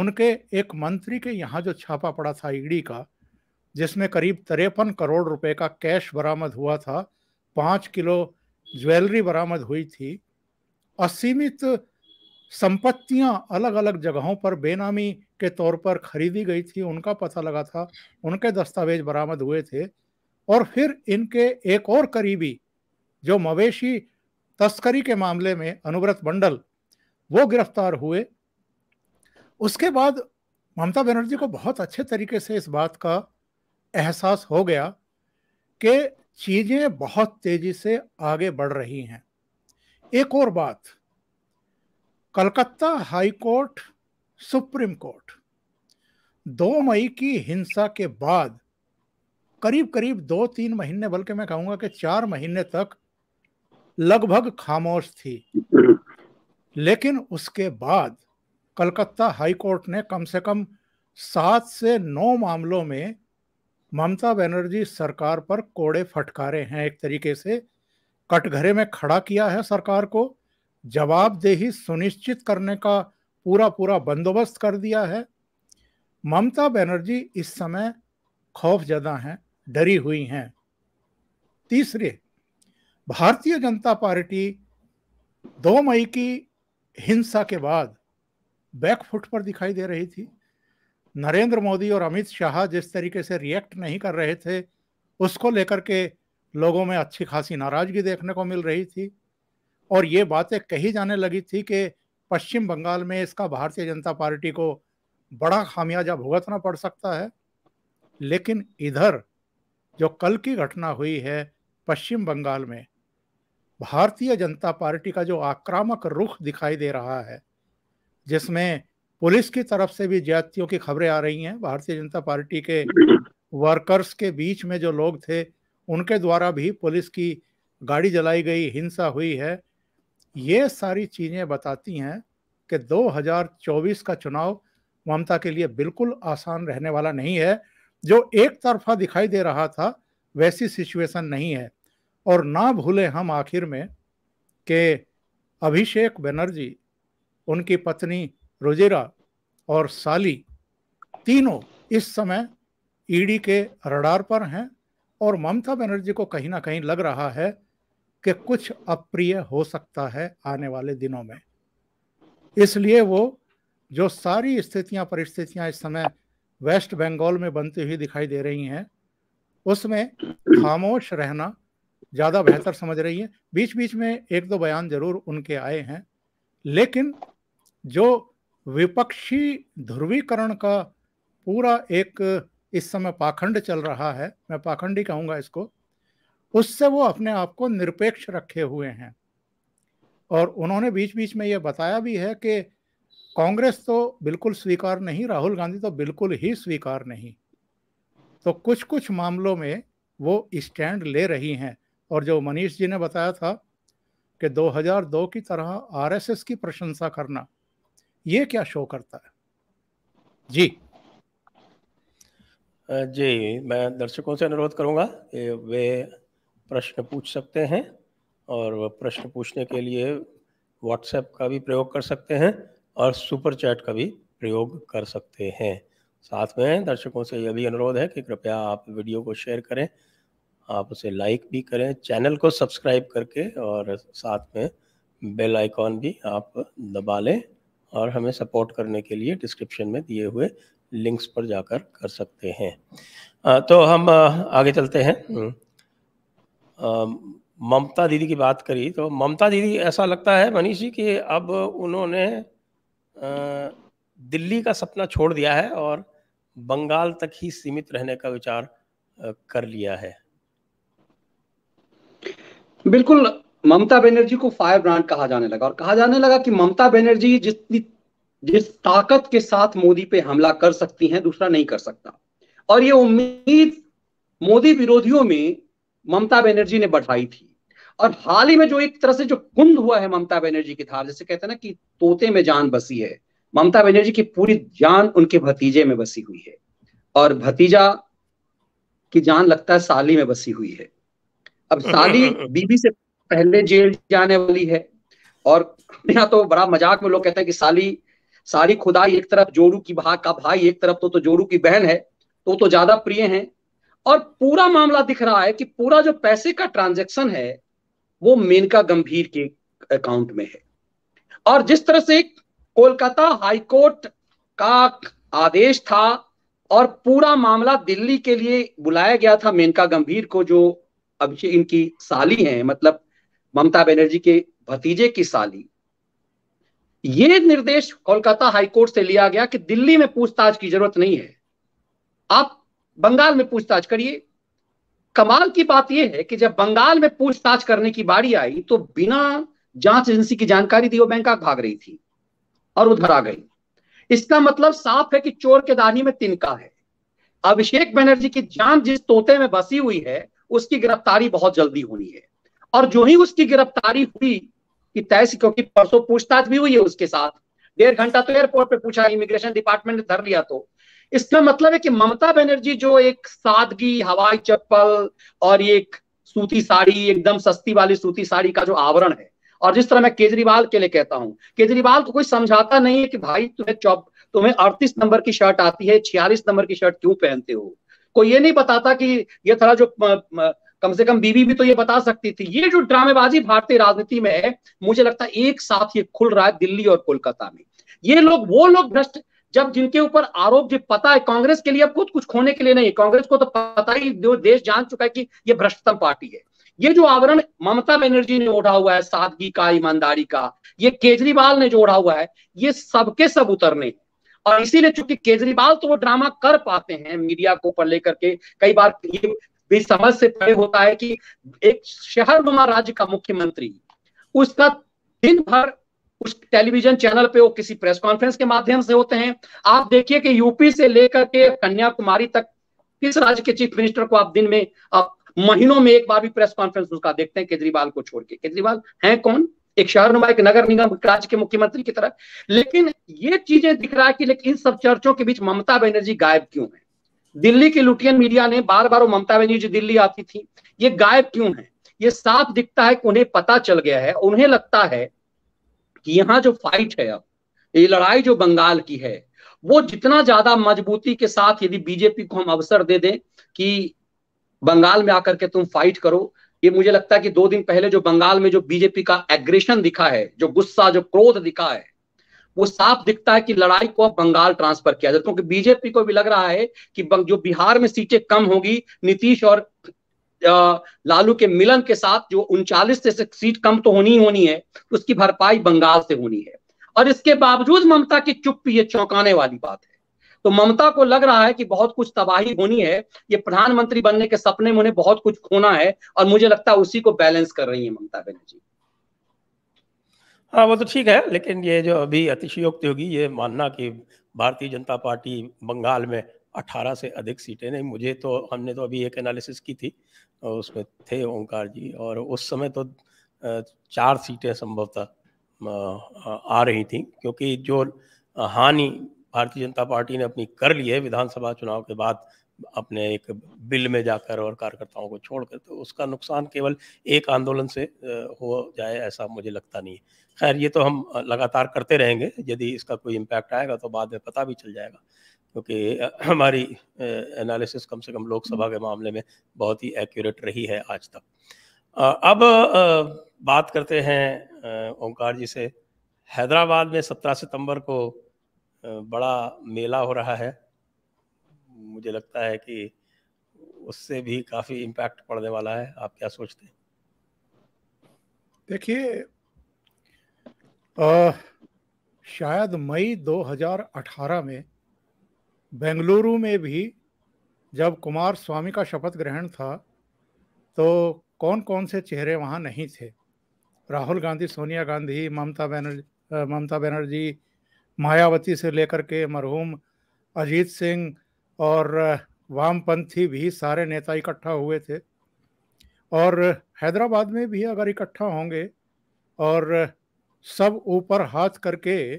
B: उनके एक मंत्री के यहाँ जो छापा पड़ा था ईडी का जिसमें करीब तिरपन करोड़ रुपए का कैश बरामद हुआ था पाँच किलो ज्वेलरी बरामद हुई थी असीमित संपत्तियां अलग अलग जगहों पर बेनामी के तौर पर खरीदी गई थी उनका पता लगा था उनके दस्तावेज बरामद हुए थे और फिर इनके एक और करीबी जो मवेशी तस्करी के मामले में अनुव्रत मंडल वो गिरफ्तार हुए उसके बाद ममता बनर्जी को बहुत अच्छे तरीके से इस बात का एहसास हो गया कि चीज़ें बहुत तेज़ी से आगे बढ़ रही हैं एक और बात Calcutta high court supreme court दो मई की हिंसा के बाद करीब करीब दो तीन महीने बल्कि मैं कहूँगा कि चार महीने तक लगभग खामोश थी लेकिन उसके बाद कलकत्ता हाई कोर्ट ने कम से कम सात से नौ मामलों में ममता बनर्जी सरकार पर कोड़े फटकारे हैं एक तरीके से कटघरे में खड़ा किया है सरकार को जवाबदेही सुनिश्चित करने का पूरा पूरा बंदोबस्त कर दिया है ममता बनर्जी इस समय खौफ जदा हैं डरी हुई हैं तीसरे भारतीय जनता पार्टी दो मई की हिंसा के बाद बैकफुट पर दिखाई दे रही थी नरेंद्र मोदी और अमित शाह जिस तरीके से रिएक्ट नहीं कर रहे थे उसको लेकर के लोगों में अच्छी खासी नाराजगी देखने को मिल रही थी और ये बातें कही जाने लगी थी कि पश्चिम बंगाल में इसका भारतीय जनता पार्टी को बड़ा खामियाजा भुगतना पड़ सकता है लेकिन इधर जो कल की घटना हुई है पश्चिम बंगाल में भारतीय जनता पार्टी का जो आक्रामक रुख दिखाई दे रहा है जिसमें पुलिस की तरफ से भी ज्यादतियों की खबरें आ रही हैं भारतीय जनता पार्टी के वर्कर्स के बीच में जो लोग थे उनके द्वारा भी पुलिस की गाड़ी जलाई गई हिंसा हुई है ये सारी चीज़ें बताती हैं कि 2024 का चुनाव ममता के लिए बिल्कुल आसान रहने वाला नहीं है जो एक तरफा दिखाई दे रहा था वैसी सिचुएशन नहीं है और ना भूलें हम आखिर में कि अभिषेक बनर्जी उनकी पत्नी रोजेरा और साली तीनों इस समय ईडी e के रडार पर हैं और ममता बनर्जी को कहीं ना कहीं लग रहा है कि कुछ अप्रिय हो सकता है आने वाले दिनों में इसलिए वो जो सारी स्थितियां परिस्थितियां इस समय वेस्ट बंगाल में बनती हुई दिखाई दे रही हैं उसमें खामोश रहना ज़्यादा बेहतर समझ रही है बीच बीच में एक दो बयान जरूर उनके आए हैं लेकिन जो विपक्षी ध्रुवीकरण का पूरा एक इस समय पाखंड चल रहा है मैं पाखंड ही कहूँगा इसको उससे वो अपने आप को निरपेक्ष रखे हुए हैं और उन्होंने बीच बीच में ये बताया भी है कि कांग्रेस तो बिल्कुल स्वीकार नहीं राहुल गांधी तो बिल्कुल ही स्वीकार नहीं तो कुछ कुछ मामलों में वो स्टैंड ले रही हैं और जो मनीष जी ने बताया था कि 2002 की तरह आरएसएस की प्रशंसा करना ये क्या शो करता है जी
A: जी मैं दर्शकों से अनुरोध करूंगा कि वे प्रश्न पूछ सकते हैं और प्रश्न पूछने के लिए व्हाट्सएप का भी प्रयोग कर सकते हैं और सुपर चैट का भी प्रयोग कर सकते हैं साथ में दर्शकों से यह भी अनुरोध है कि कृपया आप वीडियो को शेयर करें आप उसे लाइक भी करें चैनल को सब्सक्राइब करके और साथ में बेल आइकॉन भी आप दबा लें और हमें सपोर्ट करने के लिए डिस्क्रिप्शन में दिए हुए लिंक्स पर जाकर कर सकते हैं तो हम आगे चलते हैं हम्म। हम्म। ममता दीदी की बात करी तो ममता दीदी ऐसा लगता है मनीष जी कि अब उन्होंने दिल्ली का सपना छोड़ दिया है और बंगाल
C: तक ही सीमित रहने का विचार कर लिया है बिल्कुल ममता बनर्जी को फायर ब्रांड कहा जाने लगा और कहा जाने लगा कि ममता बनर्जी जितनी जिस ताकत के साथ मोदी पे हमला कर सकती हैं दूसरा नहीं कर सकता और ये उम्मीद मोदी विरोधियों में ममता बनर्जी ने बढ़ाई थी और हाल ही में जो एक तरह से जो कुंद हुआ है ममता बनर्जी की थार जैसे कहते हैं ना कि तोते में जान बसी है ममता बनर्जी की पूरी जान उनके भतीजे में बसी हुई है और भतीजा की जान लगता है साली में बसी हुई है अब साली बीबी से पहले जेल जाने वाली है और यहाँ तो बड़ा मजाक में लोग कहते हैं कि साली सारी खुदाई एक तरफ जोरू की भाग का भाई एक तरफ तो तो जोरू की बहन है तो तो ज्यादा प्रिय है और पूरा मामला दिख रहा है कि पूरा जो पैसे का ट्रांजेक्शन है वो मेनका गंभीर के अकाउंट में है और जिस तरह से कोलकाता हाईकोर्ट का आदेश था और पूरा मामला दिल्ली के लिए बुलाया गया था मेनका गंभीर को जो अभिषेक इनकी साली है मतलब ममता बनर्जी के भतीजे की साली ये निर्देश कोलकाता हाईकोर्ट से लिया गया कि दिल्ली में पूछताछ की जरूरत नहीं है आप बंगाल में पूछताछ करिए कमाल की बात यह है कि जब बंगाल में पूछताछ करने की बारी आई तो बिना जांच एजेंसी की जानकारी दी वो बैंकॉक भाग रही थी और उधर आ गई इसका मतलब साफ है कि चोर के दानी में तिनका है अभिषेक बनर्जी की जान जिस तोते में बसी हुई है उसकी गिरफ्तारी बहुत जल्दी होनी है और जो ही उसकी गिरफ्तारी हुई कि तय क्योंकि परसों पूछताछ भी हुई है उसके साथ डेढ़ घंटा तो एयरपोर्ट पे पूछा इमिग्रेशन डिपार्टमेंट ने धर लिया तो इसका मतलब है कि ममता बनर्जी जो एक सादगी हवाई चप्पल और एक सूती साड़ी एकदम सस्ती वाली सूती साड़ी का जो आवरण है और जिस तरह मैं केजरीवाल के लिए कहता हूँ केजरीवाल को कोई समझाता नहीं है कि भाई तुम्हें चौप तुम्हें अड़तीस नंबर की शर्ट आती है छियालीस नंबर की शर्ट क्यों पहनते हो कोई ये नहीं बताता कि ये थोड़ा जो कम से कम बीबी भी तो ये बता सकती थी ये जो ड्रामेबाजी भारतीय राजनीति में है मुझे लगता है एक साथ ये खुल रहा है दिल्ली और कोलकाता में ये लोग वो लोग भ्रष्ट जब जिनके ऊपर आरोप जो पता है कांग्रेस के लिए अब खुद कुछ खोने के लिए नहीं कांग्रेस को तो पता ही जो देश जान चुका है कि ये भ्रष्टतम पार्टी है ये जो आवरण ममता बनर्जी ने ओढ़ा हुआ है सादगी का ईमानदारी का ये केजरीवाल ने जो ओढ़ा हुआ है ये सबके सब उतरने और इसीलिए चूंकि केजरीवाल तो वो ड्रामा कर पाते हैं मीडिया को ऊपर लेकर के कई बार ये भी समझ से परे होता है कि एक शहर नुमा राज्य का मुख्यमंत्री उसका दिन भर उस टेलीविजन चैनल पे वो किसी प्रेस कॉन्फ्रेंस के माध्यम से होते हैं आप देखिए कि यूपी से लेकर के कन्याकुमारी तक किस राज्य के चीफ मिनिस्टर को आप दिन में आप महीनों में एक बार भी प्रेस कॉन्फ्रेंस उसका देखते हैं केजरीवाल को छोड़ के केजरीवाल हैं कौन एक शहर नुमा एक नगर निगम राज्य के मुख्यमंत्री की तरह लेकिन ये चीजें दिख रहा है कि लेकिन इन सब चर्चों के बीच ममता बनर्जी गायब क्यों है दिल्ली की लुटियन मीडिया ने बार बार वो ममता बनर्जी दिल्ली आती थी ये गायब क्यों है ये साफ दिखता है कि उन्हें पता चल गया है उन्हें लगता है कि यहाँ जो फाइट है अब ये लड़ाई जो बंगाल की है वो जितना ज्यादा मजबूती के साथ यदि बीजेपी को हम अवसर दे दें कि बंगाल में आकर के तुम फाइट करो ये मुझे लगता है कि दो दिन पहले जो बंगाल में जो बीजेपी का एग्रेशन दिखा है जो गुस्सा जो क्रोध दिखा है वो साफ दिखता है कि लड़ाई को अब बंगाल ट्रांसफर किया जाए तो क्योंकि बीजेपी को भी लग रहा है कि जो बिहार में सीटें कम होगी नीतीश और लालू के मिलन के साथ जो उनचालीस से सीट कम तो होनी ही होनी है उसकी भरपाई बंगाल से होनी है और इसके बावजूद ममता की चुप ये चौंकाने वाली बात है तो ममता को लग रहा है कि बहुत कुछ तबाही होनी है ये प्रधानमंत्री बनने के सपने में उन्हें बहुत कुछ खोना है और मुझे लगता है उसी को बैलेंस कर रही है ममता बनर्जी
A: हाँ वो तो ठीक है लेकिन ये जो अभी अतिशयोक्ति होगी ये मानना कि भारतीय जनता पार्टी बंगाल में 18 से अधिक सीटें नहीं मुझे तो हमने तो अभी एक एनालिसिस की थी तो उसमें थे ओंकार जी और उस समय तो चार सीटें संभवतः आ रही थी क्योंकि जो हानि भारतीय जनता पार्टी ने अपनी कर ली है विधानसभा चुनाव के बाद अपने एक बिल में जाकर और कार्यकर्ताओं को छोड़कर तो उसका नुकसान केवल एक आंदोलन से हो जाए ऐसा मुझे लगता नहीं है खैर ये तो हम लगातार करते रहेंगे यदि इसका कोई इम्पैक्ट आएगा तो बाद में पता भी चल जाएगा क्योंकि हमारी एनालिसिस कम से कम लोकसभा के मामले में बहुत ही एक्यूरेट रही है आज तक अब बात करते हैं ओंकार जी से हैदराबाद में 17 सितंबर को बड़ा मेला हो रहा है मुझे लगता है कि उससे भी काफ़ी इम्पैक्ट पड़ने वाला है आप क्या सोचते हैं
B: देखिए आ, शायद मई 2018 में बेंगलुरु में भी जब कुमार स्वामी का शपथ ग्रहण था तो कौन कौन से चेहरे वहाँ नहीं थे राहुल गांधी सोनिया गांधी ममता बनर्जी ममता बनर्जी मायावती से लेकर के मरहूम अजीत सिंह और वामपंथी भी सारे नेता इकट्ठा हुए थे और हैदराबाद में भी अगर इकट्ठा होंगे और सब ऊपर हाथ करके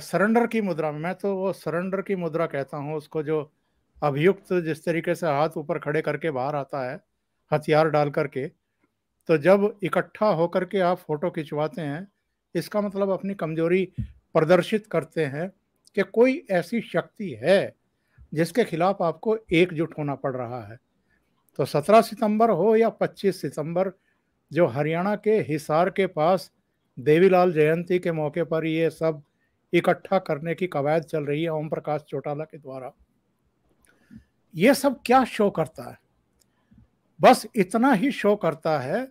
B: सरेंडर की मुद्रा में मैं तो वो सरेंडर की मुद्रा कहता हूँ उसको जो अभियुक्त जिस तरीके से हाथ ऊपर खड़े करके बाहर आता है हथियार डाल करके तो जब इकट्ठा होकर के आप फोटो खिंचवाते हैं इसका मतलब अपनी कमजोरी प्रदर्शित करते हैं कि कोई ऐसी शक्ति है जिसके खिलाफ आपको एकजुट होना पड़ रहा है तो 17 सितंबर हो या 25 सितंबर जो हरियाणा के हिसार के पास देवीलाल जयंती के मौके पर ये सब इकट्ठा करने की कवायद चल रही है ओम प्रकाश चौटाला के द्वारा ये सब क्या शो करता है बस इतना ही शो करता है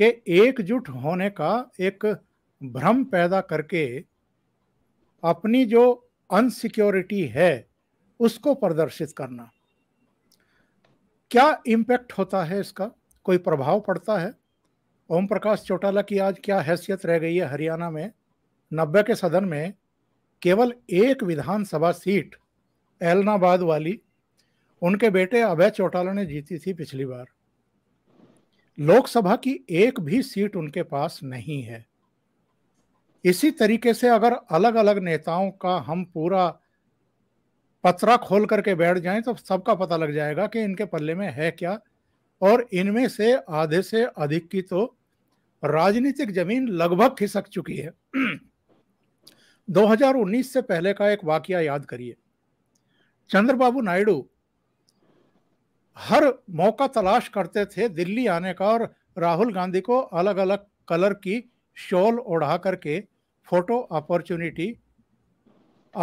B: कि एकजुट होने का एक भ्रम पैदा करके अपनी जो अनसिक्योरिटी है उसको प्रदर्शित करना क्या इम्पैक्ट होता है इसका कोई प्रभाव पड़ता है ओम प्रकाश चौटाला की आज क्या हैसियत रह गई है हरियाणा में नब्बे के सदन में केवल एक विधानसभा सीट एलनाबाद वाली उनके बेटे अभय चौटाला ने जीती थी पिछली बार लोकसभा की एक भी सीट उनके पास नहीं है इसी तरीके से अगर अलग अलग नेताओं का हम पूरा पत्रा खोल करके बैठ जाएं तो सबका पता लग जाएगा कि इनके पल्ले में है क्या और इनमें से आधे से अधिक की तो राजनीतिक जमीन लगभग खिसक चुकी है 2019 से पहले का एक वाक्य याद करिए चंद्रबाबू नायडू हर मौका तलाश करते थे दिल्ली आने का और राहुल गांधी को अलग अलग कलर की शॉल ओढ़ा करके फोटो अपॉर्चुनिटी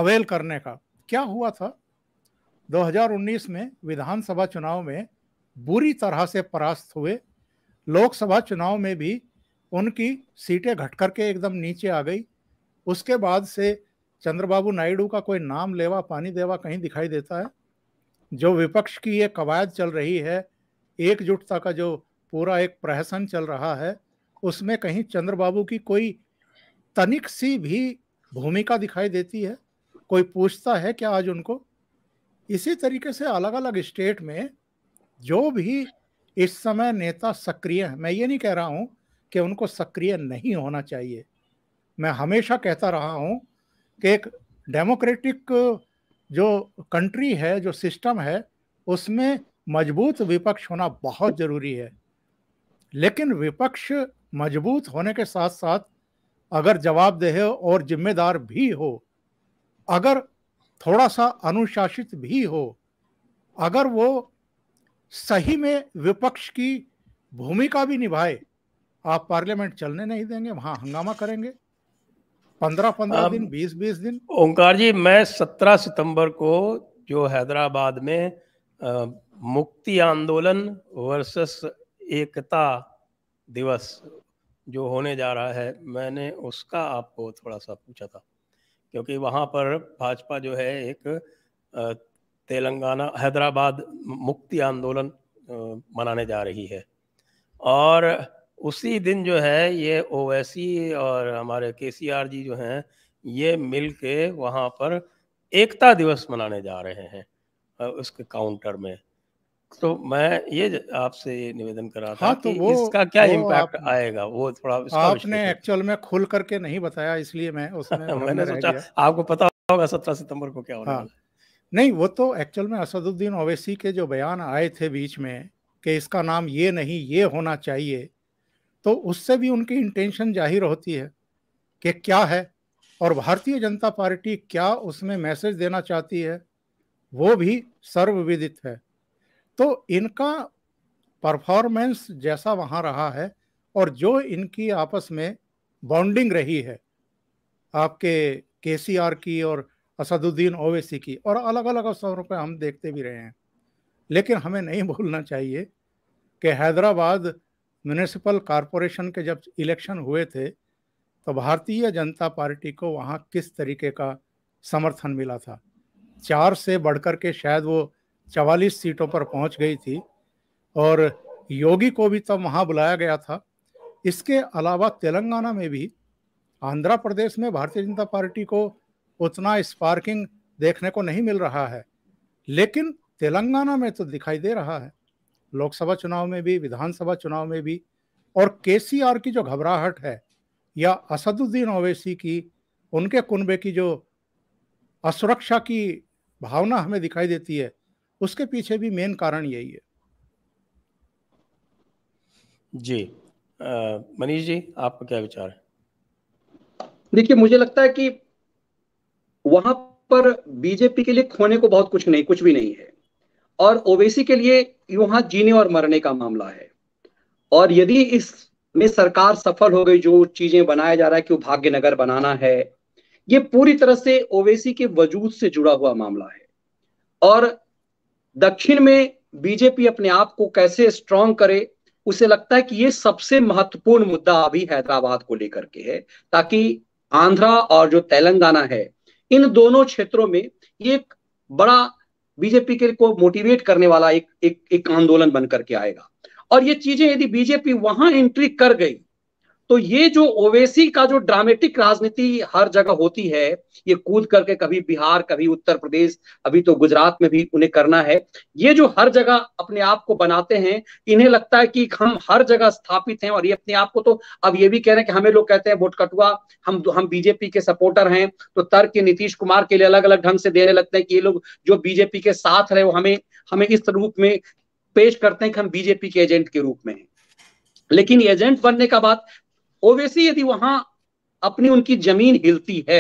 B: अवेल करने का क्या हुआ था 2019 में विधानसभा चुनाव में बुरी तरह से परास्त हुए लोकसभा चुनाव में भी उनकी सीटें घट करके एकदम नीचे आ गई उसके बाद से चंद्रबाबू नायडू का कोई नाम लेवा पानी देवा कहीं दिखाई देता है जो विपक्ष की ये कवायद चल रही है एकजुटता का जो पूरा एक प्रहसन चल रहा है उसमें कहीं चंद्रबाबू की कोई तनिक सी भी भूमिका दिखाई देती है कोई पूछता है क्या आज उनको इसी तरीके से अलग अलग स्टेट में जो भी इस समय नेता सक्रिय हैं मैं ये नहीं कह रहा हूँ कि उनको सक्रिय नहीं होना चाहिए मैं हमेशा कहता रहा हूँ कि एक डेमोक्रेटिक जो कंट्री है जो सिस्टम है उसमें मजबूत विपक्ष होना बहुत ज़रूरी है लेकिन विपक्ष मजबूत होने के साथ साथ अगर जवाबदेह और जिम्मेदार भी हो अगर थोड़ा सा अनुशासित भी हो अगर वो सही में विपक्ष की भूमिका भी निभाए आप पार्लियामेंट चलने नहीं देंगे वहाँ हंगामा करेंगे पंद्रह
A: पंद्रह दिन बीस बीस दिन ओंकार जी मैं सत्रह सितंबर को जो हैदराबाद में आ, मुक्ति आंदोलन वर्सेस एकता दिवस जो होने जा रहा है मैंने उसका आपको थोड़ा सा पूछा था क्योंकि वहाँ पर भाजपा जो है एक तेलंगाना हैदराबाद मुक्ति आंदोलन मनाने जा रही है और उसी दिन जो है ये ओवैसी और हमारे के सी आर जी जो हैं ये मिल के वहाँ पर एकता दिवस मनाने जा रहे हैं उसके काउंटर में तो मैं ये आपसे निवेदन करा था हाँ, तो कि वो, इसका क्या इम्पैक्ट आएगा वो थोड़ा आपने
B: एक्चुअल में खुल करके नहीं बताया इसलिए मैं उसमें मैंने सोचा
A: आपको पता होगा सत्रह सितंबर को क्या होने हाँ,
B: नहीं वो तो एक्चुअल में असदुद्दीन ओवैसी के जो बयान आए थे बीच में कि इसका नाम ये नहीं ये होना चाहिए तो उससे भी उनकी इंटेंशन जाहिर होती है कि क्या है और भारतीय जनता पार्टी क्या उसमें मैसेज देना चाहती है वो भी सर्वविदित है तो इनका परफॉर्मेंस जैसा वहाँ रहा है और जो इनकी आपस में बॉन्डिंग रही है आपके के की और असदुद्दीन ओवैसी की और अलग अलग अवसरों पर हम देखते भी रहे हैं लेकिन हमें नहीं भूलना चाहिए कि हैदराबाद म्यूनिसिपल कॉरपोरेशन के जब इलेक्शन हुए थे तो भारतीय जनता पार्टी को वहाँ किस तरीके का समर्थन मिला था चार से बढ़कर के शायद वो चवालीस सीटों पर पहुँच गई थी और योगी को भी तब वहाँ बुलाया गया था इसके अलावा तेलंगाना में भी आंध्र प्रदेश में भारतीय जनता पार्टी को उतना स्पार्किंग देखने को नहीं मिल रहा है लेकिन तेलंगाना में तो दिखाई दे रहा है लोकसभा चुनाव में भी विधानसभा चुनाव में भी और केसीआर की जो घबराहट है या असदुद्दीन ओवैसी की उनके कुनबे की जो असुरक्षा की भावना हमें दिखाई देती है उसके पीछे भी मेन कारण यही है
A: जी
C: मनीष जी आपका क्या विचार है
B: देखिए मुझे लगता है
C: कि वहां पर बीजेपी के लिए खोने को बहुत कुछ नहीं कुछ भी नहीं है और ओवेसी के लिए वहां जीने और मरने का मामला है और यदि इस में सरकार सफल हो गई जो चीजें बनाया जा रहा है कि वो भाग्य नगर बनाना है ये पूरी तरह से ओवेसी के वजूद से जुड़ा हुआ मामला है और दक्षिण में बीजेपी अपने आप को कैसे स्ट्रांग करे उसे लगता है कि ये सबसे महत्वपूर्ण मुद्दा अभी हैदराबाद को लेकर के है ताकि आंध्रा और जो तेलंगाना है इन दोनों क्षेत्रों में ये एक बड़ा बीजेपी के को मोटिवेट करने वाला एक एक, एक आंदोलन बन करके आएगा और ये चीजें यदि बीजेपी वहां एंट्री कर गई तो ये जो ओवैसी का जो ड्रामेटिक राजनीति हर जगह होती है ये कूद करके कभी बिहार कभी उत्तर प्रदेश अभी तो गुजरात में भी उन्हें करना है ये जो हर जगह अपने आप को बनाते हैं इन्हें लगता है कि हम हर जगह स्थापित हैं और ये अपने आप को तो अब ये भी कह रहे हैं कि हमें लोग कहते हैं वोट कटुआ हम हम बीजेपी के सपोर्टर हैं तो तर्क नीतीश कुमार के लिए अलग अलग ढंग से देने लगते हैं कि ये लोग जो बीजेपी के साथ रहे वो हमें हमें इस रूप में पेश करते हैं कि हम बीजेपी के एजेंट के रूप में हैं लेकिन एजेंट बनने का बात ओबियसली यदि वहां अपनी उनकी जमीन हिलती है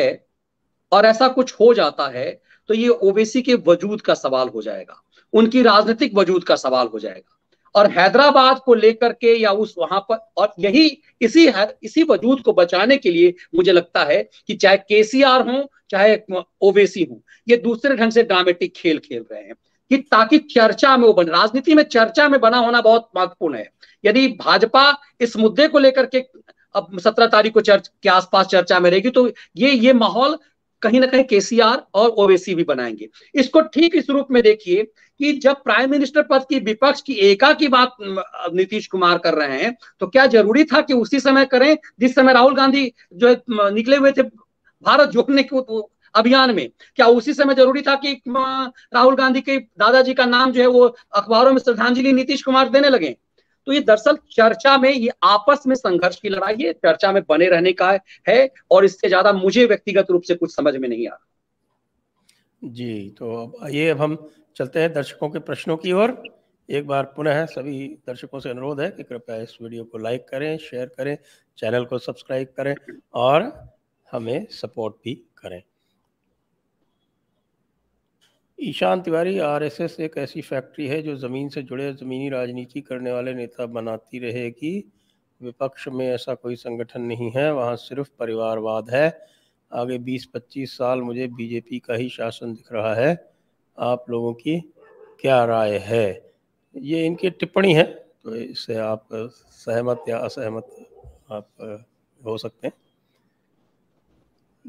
C: और ऐसा कुछ हो जाता है तो ये ओबीसी के वजूद का सवाल हो जाएगा उनकी राजनीतिक वजूद का सवाल हो जाएगा और हैदराबाद को लेकर के या उस वहां पर और यही इसी इसी वजूद को बचाने के लिए मुझे लगता है कि चाहे केसीआर हो चाहे ओवेसी हो ये दूसरे ढंग से ड्रामेटिक खेल खेल रहे हैं कि ताकि चर्चा में वो बने राजनीति में चर्चा में बना होना बहुत महत्वपूर्ण है यदि भाजपा इस मुद्दे को लेकर के अब सत्रह तारीख को चर्च के आसपास चर्चा में रहेगी तो ये ये माहौल कहीं ना कहीं केसीआर और ओवेसी भी बनाएंगे इसको ठीक इस रूप में देखिए कि जब प्राइम मिनिस्टर पद की विपक्ष की एका की बात नीतीश कुमार कर रहे हैं तो क्या जरूरी था कि उसी समय करें जिस समय राहुल गांधी जो निकले हुए थे भारत जोड़ने के अभियान में क्या उसी समय जरूरी था कि राहुल गांधी के दादाजी का नाम जो है वो अखबारों में श्रद्धांजलि नीतीश कुमार देने लगे तो ये दरअसल चर्चा में ये आपस में संघर्ष की लड़ाई है चर्चा में बने रहने का है और इससे ज्यादा मुझे व्यक्तिगत रूप से कुछ समझ में नहीं आ रहा
A: जी तो अब ये अब हम चलते हैं दर्शकों के प्रश्नों की ओर एक बार पुनः सभी दर्शकों से अनुरोध है कि कृपया इस वीडियो को लाइक करें शेयर करें चैनल को सब्सक्राइब करें और हमें सपोर्ट भी करें ईशान तिवारी आरएसएस एक ऐसी फैक्ट्री है जो ज़मीन से जुड़े ज़मीनी राजनीति करने वाले नेता बनाती रहेगी विपक्ष में ऐसा कोई संगठन नहीं है वहाँ सिर्फ परिवारवाद है आगे 20-25 साल मुझे बीजेपी का ही शासन दिख रहा है आप लोगों की क्या राय है ये इनकी टिप्पणी है तो इससे आप सहमत या असहमत आप हो सकते हैं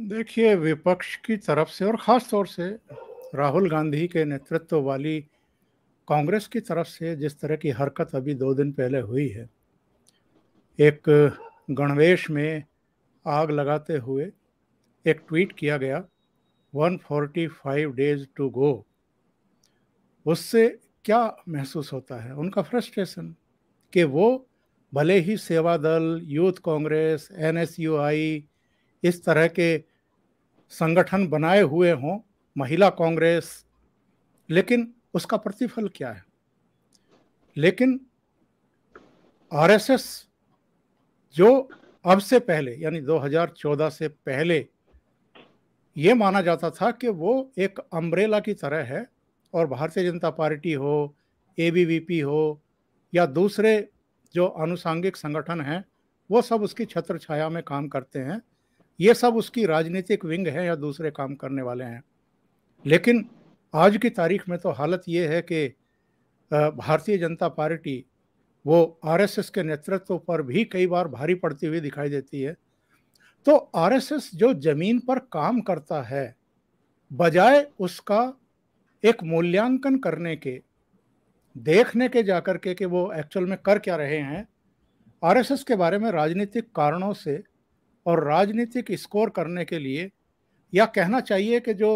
B: देखिए विपक्ष की तरफ से और ख़ास तौर से राहुल गांधी के नेतृत्व वाली कांग्रेस की तरफ से जिस तरह की हरकत अभी दो दिन पहले हुई है एक गणवेश में आग लगाते हुए एक ट्वीट किया गया 145 डेज टू गो उससे क्या महसूस होता है उनका फ्रस्ट्रेशन कि वो भले ही सेवा दल यूथ कांग्रेस एनएसयूआई इस तरह के संगठन बनाए हुए हों महिला कांग्रेस लेकिन उसका प्रतिफल क्या है लेकिन आरएसएस जो अब से पहले यानी 2014 से पहले ये माना जाता था कि वो एक अम्ब्रेला की तरह है और भारतीय जनता पार्टी हो ए हो या दूसरे जो आनुषांगिक संगठन हैं वो सब उसकी छत्र छाया में काम करते हैं ये सब उसकी राजनीतिक विंग है या दूसरे काम करने वाले हैं लेकिन आज की तारीख में तो हालत ये है कि भारतीय जनता पार्टी वो आरएसएस के नेतृत्व पर भी कई बार भारी पड़ती हुई दिखाई देती है तो आरएसएस जो जमीन पर काम करता है बजाय उसका एक मूल्यांकन करने के देखने के जाकर के कि वो एक्चुअल में कर क्या रहे हैं आरएसएस के बारे में राजनीतिक कारणों से और राजनीतिक स्कोर करने के लिए या कहना चाहिए कि जो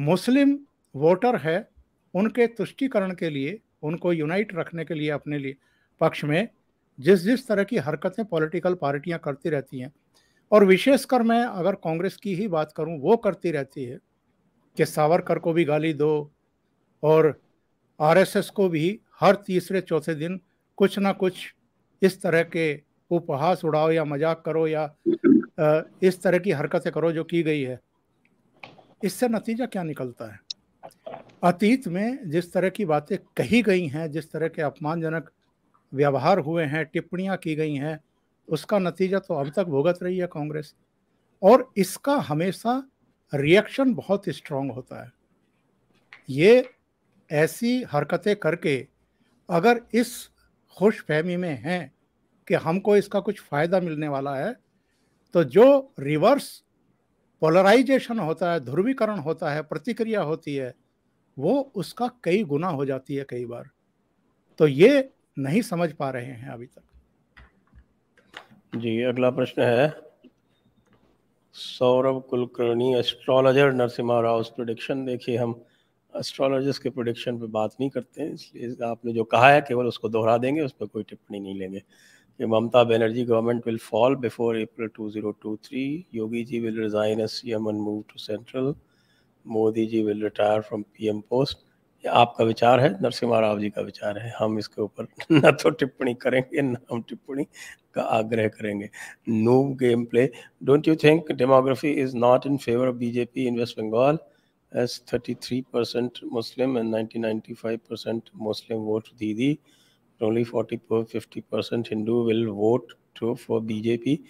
B: मुस्लिम वोटर है उनके तुष्टिकरण के लिए उनको यूनाइट रखने के लिए अपने लिए पक्ष में जिस जिस तरह की हरकतें पॉलिटिकल पार्टियां करती रहती हैं और विशेषकर मैं अगर कांग्रेस की ही बात करूं वो करती रहती है कि सावरकर को भी गाली दो और आरएसएस को भी हर तीसरे चौथे दिन कुछ ना कुछ इस तरह के उपहास उड़ाओ या मजाक करो या इस तरह की हरकतें करो जो की गई है इससे नतीजा क्या निकलता है अतीत में जिस तरह की बातें कही गई हैं जिस तरह के अपमानजनक व्यवहार हुए हैं टिप्पणियां की गई हैं उसका नतीजा तो अब तक भुगत रही है कांग्रेस और इसका हमेशा रिएक्शन बहुत स्ट्रांग होता है ये ऐसी हरकतें करके अगर इस खुश फहमी में हैं कि हमको इसका कुछ फ़ायदा मिलने वाला है तो जो रिवर्स पोलराइजेशन होता है ध्रुवीकरण होता है प्रतिक्रिया होती है वो उसका कई गुना हो जाती है कई बार तो ये नहीं समझ पा रहे हैं अभी तक
A: जी अगला प्रश्न है सौरभ कुलकर्णी एस्ट्रोलॉजर नरसिम्हा राव प्रोडिक्शन देखिए हम एस्ट्रोलॉजिस्ट के प्रोडिक्शन पे बात नहीं करते हैं इसलिए आपने जो कहा है केवल उसको दोहरा देंगे उस पर कोई टिप्पणी नहीं लेंगे कि Mamata Banerjee government will fall before April 2023 Yogi ji will resign as CM and move to central Modi ji will retire from PM post ये आपका विचार है नरसिम्हा राव जी का विचार है हम इसके ऊपर न तो टिप्पणी करेंगे न हम टिप्पणी का आग्रह करेंगे no game play don't you think demography is not in favour of BJP in West Bengal as three percent Muslim and five percent Muslim vote the the only 40 50 percent Hindu will vote to for BJP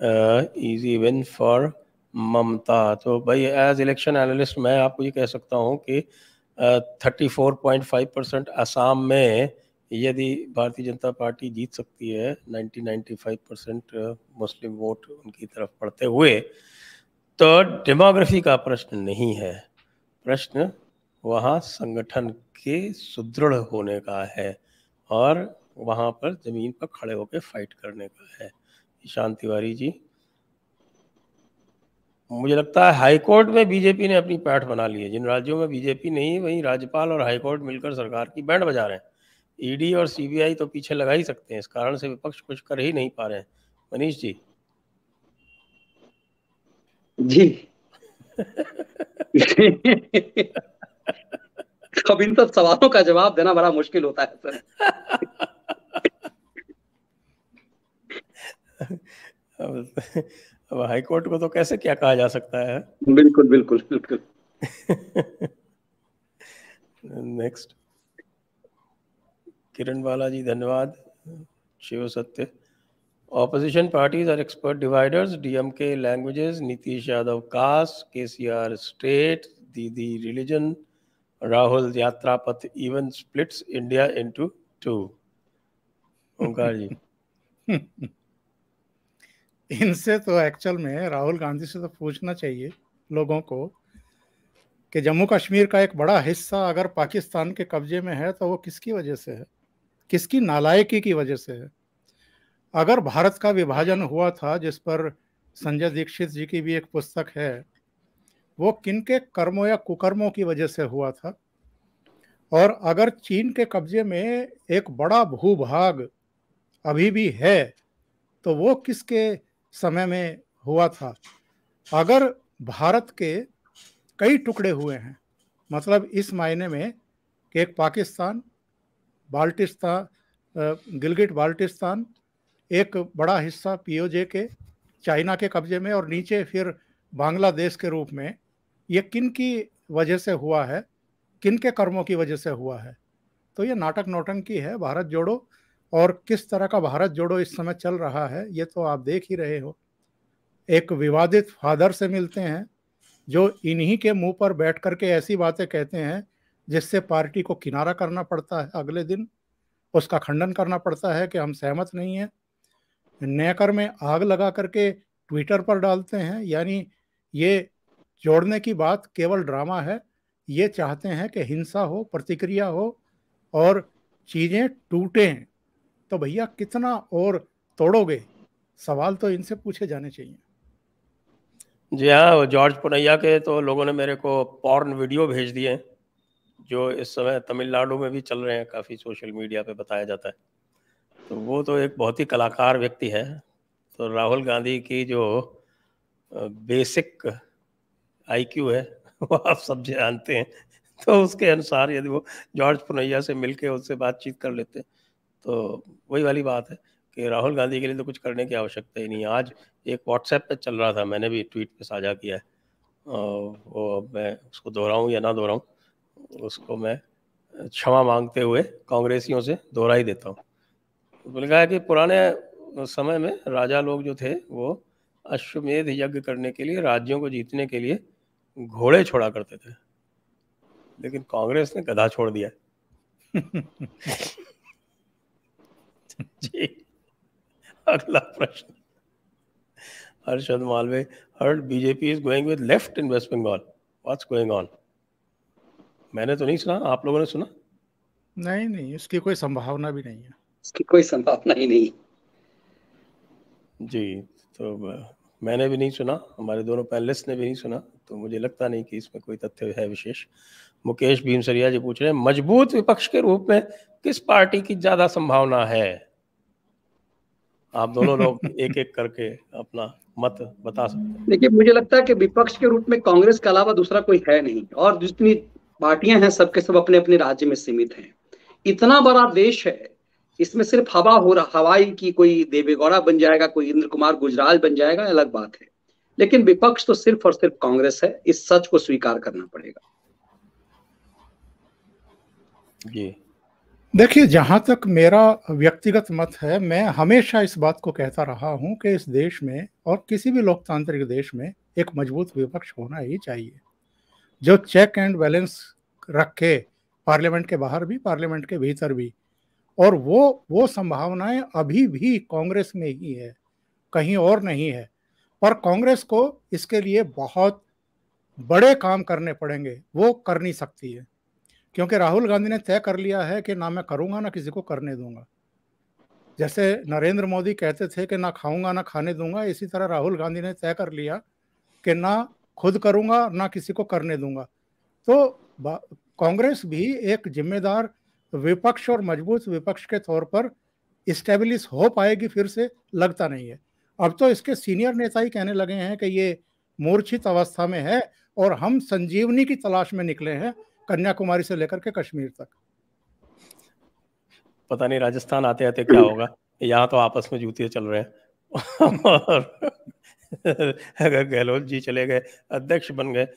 A: uh, is even for Mamata तो भाई एज इलेक्शन एनालिस्ट मैं आपको ये कह सकता हूँ कि thirty four point five percent Assam में यदि भारतीय जनता पार्टी जीत सकती है ninety ninety five percent Muslim vote उनकी तरफ पड़ते हुए तो डेमोग्राफी का प्रश्न नहीं है प्रश्न वहाँ संगठन के सुदृढ़ होने का है और वहां पर ज़मीन पर खड़े होकर फाइट करने का है ईशान तिवारी जी मुझे लगता है हाईकोर्ट में बीजेपी ने अपनी पैठ बना ली है जिन राज्यों में बीजेपी नहीं वहीं राज्यपाल और हाईकोर्ट मिलकर सरकार की बैंड बजा रहे हैं ईडी e और सीबीआई तो पीछे लगा ही सकते हैं इस कारण से विपक्ष कुछ कर ही नहीं पा रहे हैं मनीष जी
C: जी अब इन सब सवालों का जवाब देना बड़ा मुश्किल होता है सर
A: अब हाई कोर्ट को तो कैसे क्या कहा जा सकता है बिल्कुल बिल्कुल बिल्कुल नेक्स्ट किरण बाला जी धन्यवाद Shiv Satya opposition parties are expert dividers DMK languages Nitish Yadav caste KCR state Didi religion yatra पथ even splits India into two Omkar ji
B: इनसे तो एक्चुअल में राहुल गांधी से तो पूछना चाहिए लोगों को कि जम्मू कश्मीर का एक बड़ा हिस्सा अगर पाकिस्तान के कब्जे में है तो वो किसकी वजह से है किसकी नालायकी की वजह से है अगर भारत का विभाजन हुआ था जिस पर संजय दीक्षित जी की भी एक पुस्तक है वो किन के कर्मों या कुकर्मों की वजह से हुआ था और अगर चीन के कब्जे में एक बड़ा भूभाग अभी भी है तो वो किसके समय में हुआ था अगर भारत के कई टुकड़े हुए हैं मतलब इस मायने में कि एक पाकिस्तान बाल्टिस्तान गिलगिट बाल्टिस्तान एक बड़ा हिस्सा पीओजे के चाइना के कब्जे में और नीचे फिर बांग्लादेश के रूप में ये किन की वजह से हुआ है किन के कर्मों की वजह से हुआ है तो ये नाटक नौटंकी है भारत जोड़ो और किस तरह का भारत जोड़ो इस समय चल रहा है ये तो आप देख ही रहे हो एक विवादित फादर से मिलते हैं जो इन्हीं के मुंह पर बैठ करके ऐसी बातें कहते हैं जिससे पार्टी को किनारा करना पड़ता है अगले दिन उसका खंडन करना पड़ता है कि हम सहमत नहीं हैं नेकर में आग लगा करके ट्विटर पर डालते हैं यानी ये जोड़ने की बात केवल ड्रामा है ये चाहते हैं कि हिंसा हो प्रतिक्रिया हो और चीज़ें टूटे तो भैया कितना और तोड़ोगे सवाल तो इनसे पूछे जाने चाहिए
A: जी हाँ जॉर्ज पुनैया के तो लोगों ने मेरे को पॉर्न वीडियो भेज दिए जो इस समय तमिलनाडु में भी चल रहे हैं काफ़ी सोशल मीडिया पे बताया जाता है तो वो तो एक बहुत ही कलाकार व्यक्ति है तो राहुल गांधी की जो बेसिक आईक्यू है वो आप सब जानते हैं तो उसके अनुसार यदि वो जॉर्ज पुनैया से मिलके उससे बातचीत कर लेते हैं तो वही वाली बात है कि राहुल गांधी के लिए तो कुछ करने की आवश्यकता ही नहीं है आज एक व्हाट्सएप पे चल रहा था मैंने भी ट्वीट पे साझा किया है वो मैं उसको दोहराऊँ या ना दोहराऊँ उसको मैं क्षमा मांगते हुए कांग्रेसियों से दोहरा ही देता हूँ उन्होंने कहा कि पुराने समय में राजा लोग जो थे वो अश्वमेध यज्ञ करने के लिए राज्यों को जीतने के लिए घोड़े छोड़ा करते थे लेकिन कांग्रेस ने गधा छोड़ दिया जी अगला प्रश्न Harshad Malve heard BJP is going with left in West Bengal what's going on मैंने तो नहीं सुना आप लोगों ने सुना
B: नहीं नहीं उसकी कोई संभावना भी नहीं है
A: उसकी कोई संभावना ही नहीं जी तो मैंने भी नहीं सुना हमारे दोनों पैनलिस्ट ने भी नहीं सुना तो मुझे लगता नहीं कि इसमें कोई तथ्य है विशेष मुकेश भीमसरिया जी पूछ रहे हैं मजबूत विपक्ष के रूप में किस पार्टी की ज्यादा संभावना है आप दोनों लोग एक एक करके अपना मत बता सकते
C: देखिए मुझे लगता है कि विपक्ष के रूप में कांग्रेस के अलावा दूसरा कोई है नहीं और जितनी पार्टियां हैं सबके सब अपने अपने राज्य में सीमित हैं इतना बड़ा देश है इसमें सिर्फ हवा हो रहा हवाई की कोई देवेगौड़ा बन जाएगा कोई इंद्र कुमार गुजराल बन जाएगा अलग बात है लेकिन विपक्ष तो सिर्फ और सिर्फ कांग्रेस है इस सच को स्वीकार करना पड़ेगा
B: देखिए जहां तक मेरा व्यक्तिगत मत है मैं हमेशा इस बात को कहता रहा हूं कि इस देश में और किसी भी लोकतांत्रिक देश में एक मजबूत विपक्ष होना ही चाहिए जो चेक एंड बैलेंस रखे पार्लियामेंट के बाहर भी पार्लियामेंट के भीतर भी और वो वो संभावनाएं अभी भी कांग्रेस में ही है कहीं और नहीं है और कांग्रेस को इसके लिए बहुत बड़े काम करने पड़ेंगे वो कर नहीं सकती है क्योंकि राहुल गांधी ने तय कर लिया है कि ना मैं करूँगा ना किसी को करने दूंगा जैसे नरेंद्र मोदी कहते थे कि ना खाऊंगा ना खाने दूंगा इसी तरह राहुल गांधी ने तय कर लिया कि ना खुद करूंगा ना किसी को करने दूंगा तो कांग्रेस भी एक जिम्मेदार विपक्ष और मजबूत विपक्ष के तौर पर इस्टेब्लिश हो पाएगी फिर से लगता नहीं है अब तो इसके सीनियर नेता ही कहने लगे हैं कि ये मूर्छित अवस्था में है और हम संजीवनी की तलाश में निकले हैं कन्याकुमारी से लेकर के कश्मीर तक
A: पता नहीं राजस्थान आते आते क्या होगा यहाँ तो आपस में जूते चल रहे हैं और अगर गहलोत जी चले गए अध्यक्ष बन गए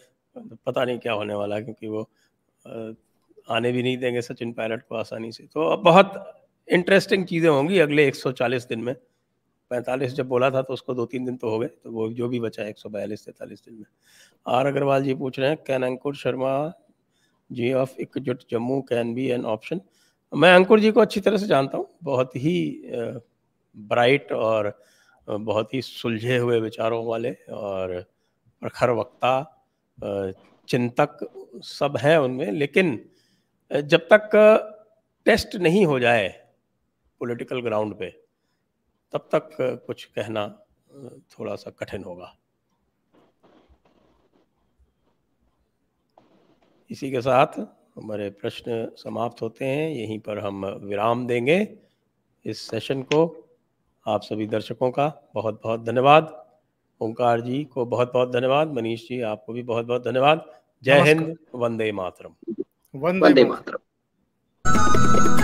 A: पता नहीं क्या होने वाला क्योंकि वो आने भी नहीं देंगे सचिन पायलट को आसानी से तो अब बहुत इंटरेस्टिंग चीज़ें होंगी अगले 140 दिन में पैंतालीस जब बोला था तो उसको दो तीन दिन तो हो गए तो वो जो भी बचा है एक सौ बयालीस तैंतालीस दिन में आर अग्रवाल जी पूछ रहे हैं can Ankur Sharma ji of Ikkjutt Jammu can be an option मैं अंकुर जी को अच्छी तरह से जानता हूँ बहुत ही ब्राइट और बहुत ही सुलझे हुए विचारों वाले और प्रखर वक्ता चिंतक सब हैं उनमें लेकिन जब तक टेस्ट नहीं हो जाए पॉलिटिकल ग्राउंड पे तब तक कुछ कहना थोड़ा सा कठिन होगा इसी के साथ हमारे प्रश्न समाप्त होते हैं यहीं पर हम विराम देंगे इस सेशन को आप सभी दर्शकों का बहुत बहुत धन्यवाद ओंकार जी को बहुत बहुत धन्यवाद मनीष जी आपको भी बहुत बहुत धन्यवाद जय हिंद वंदे मातरम
B: वंदे, वंदे मातरम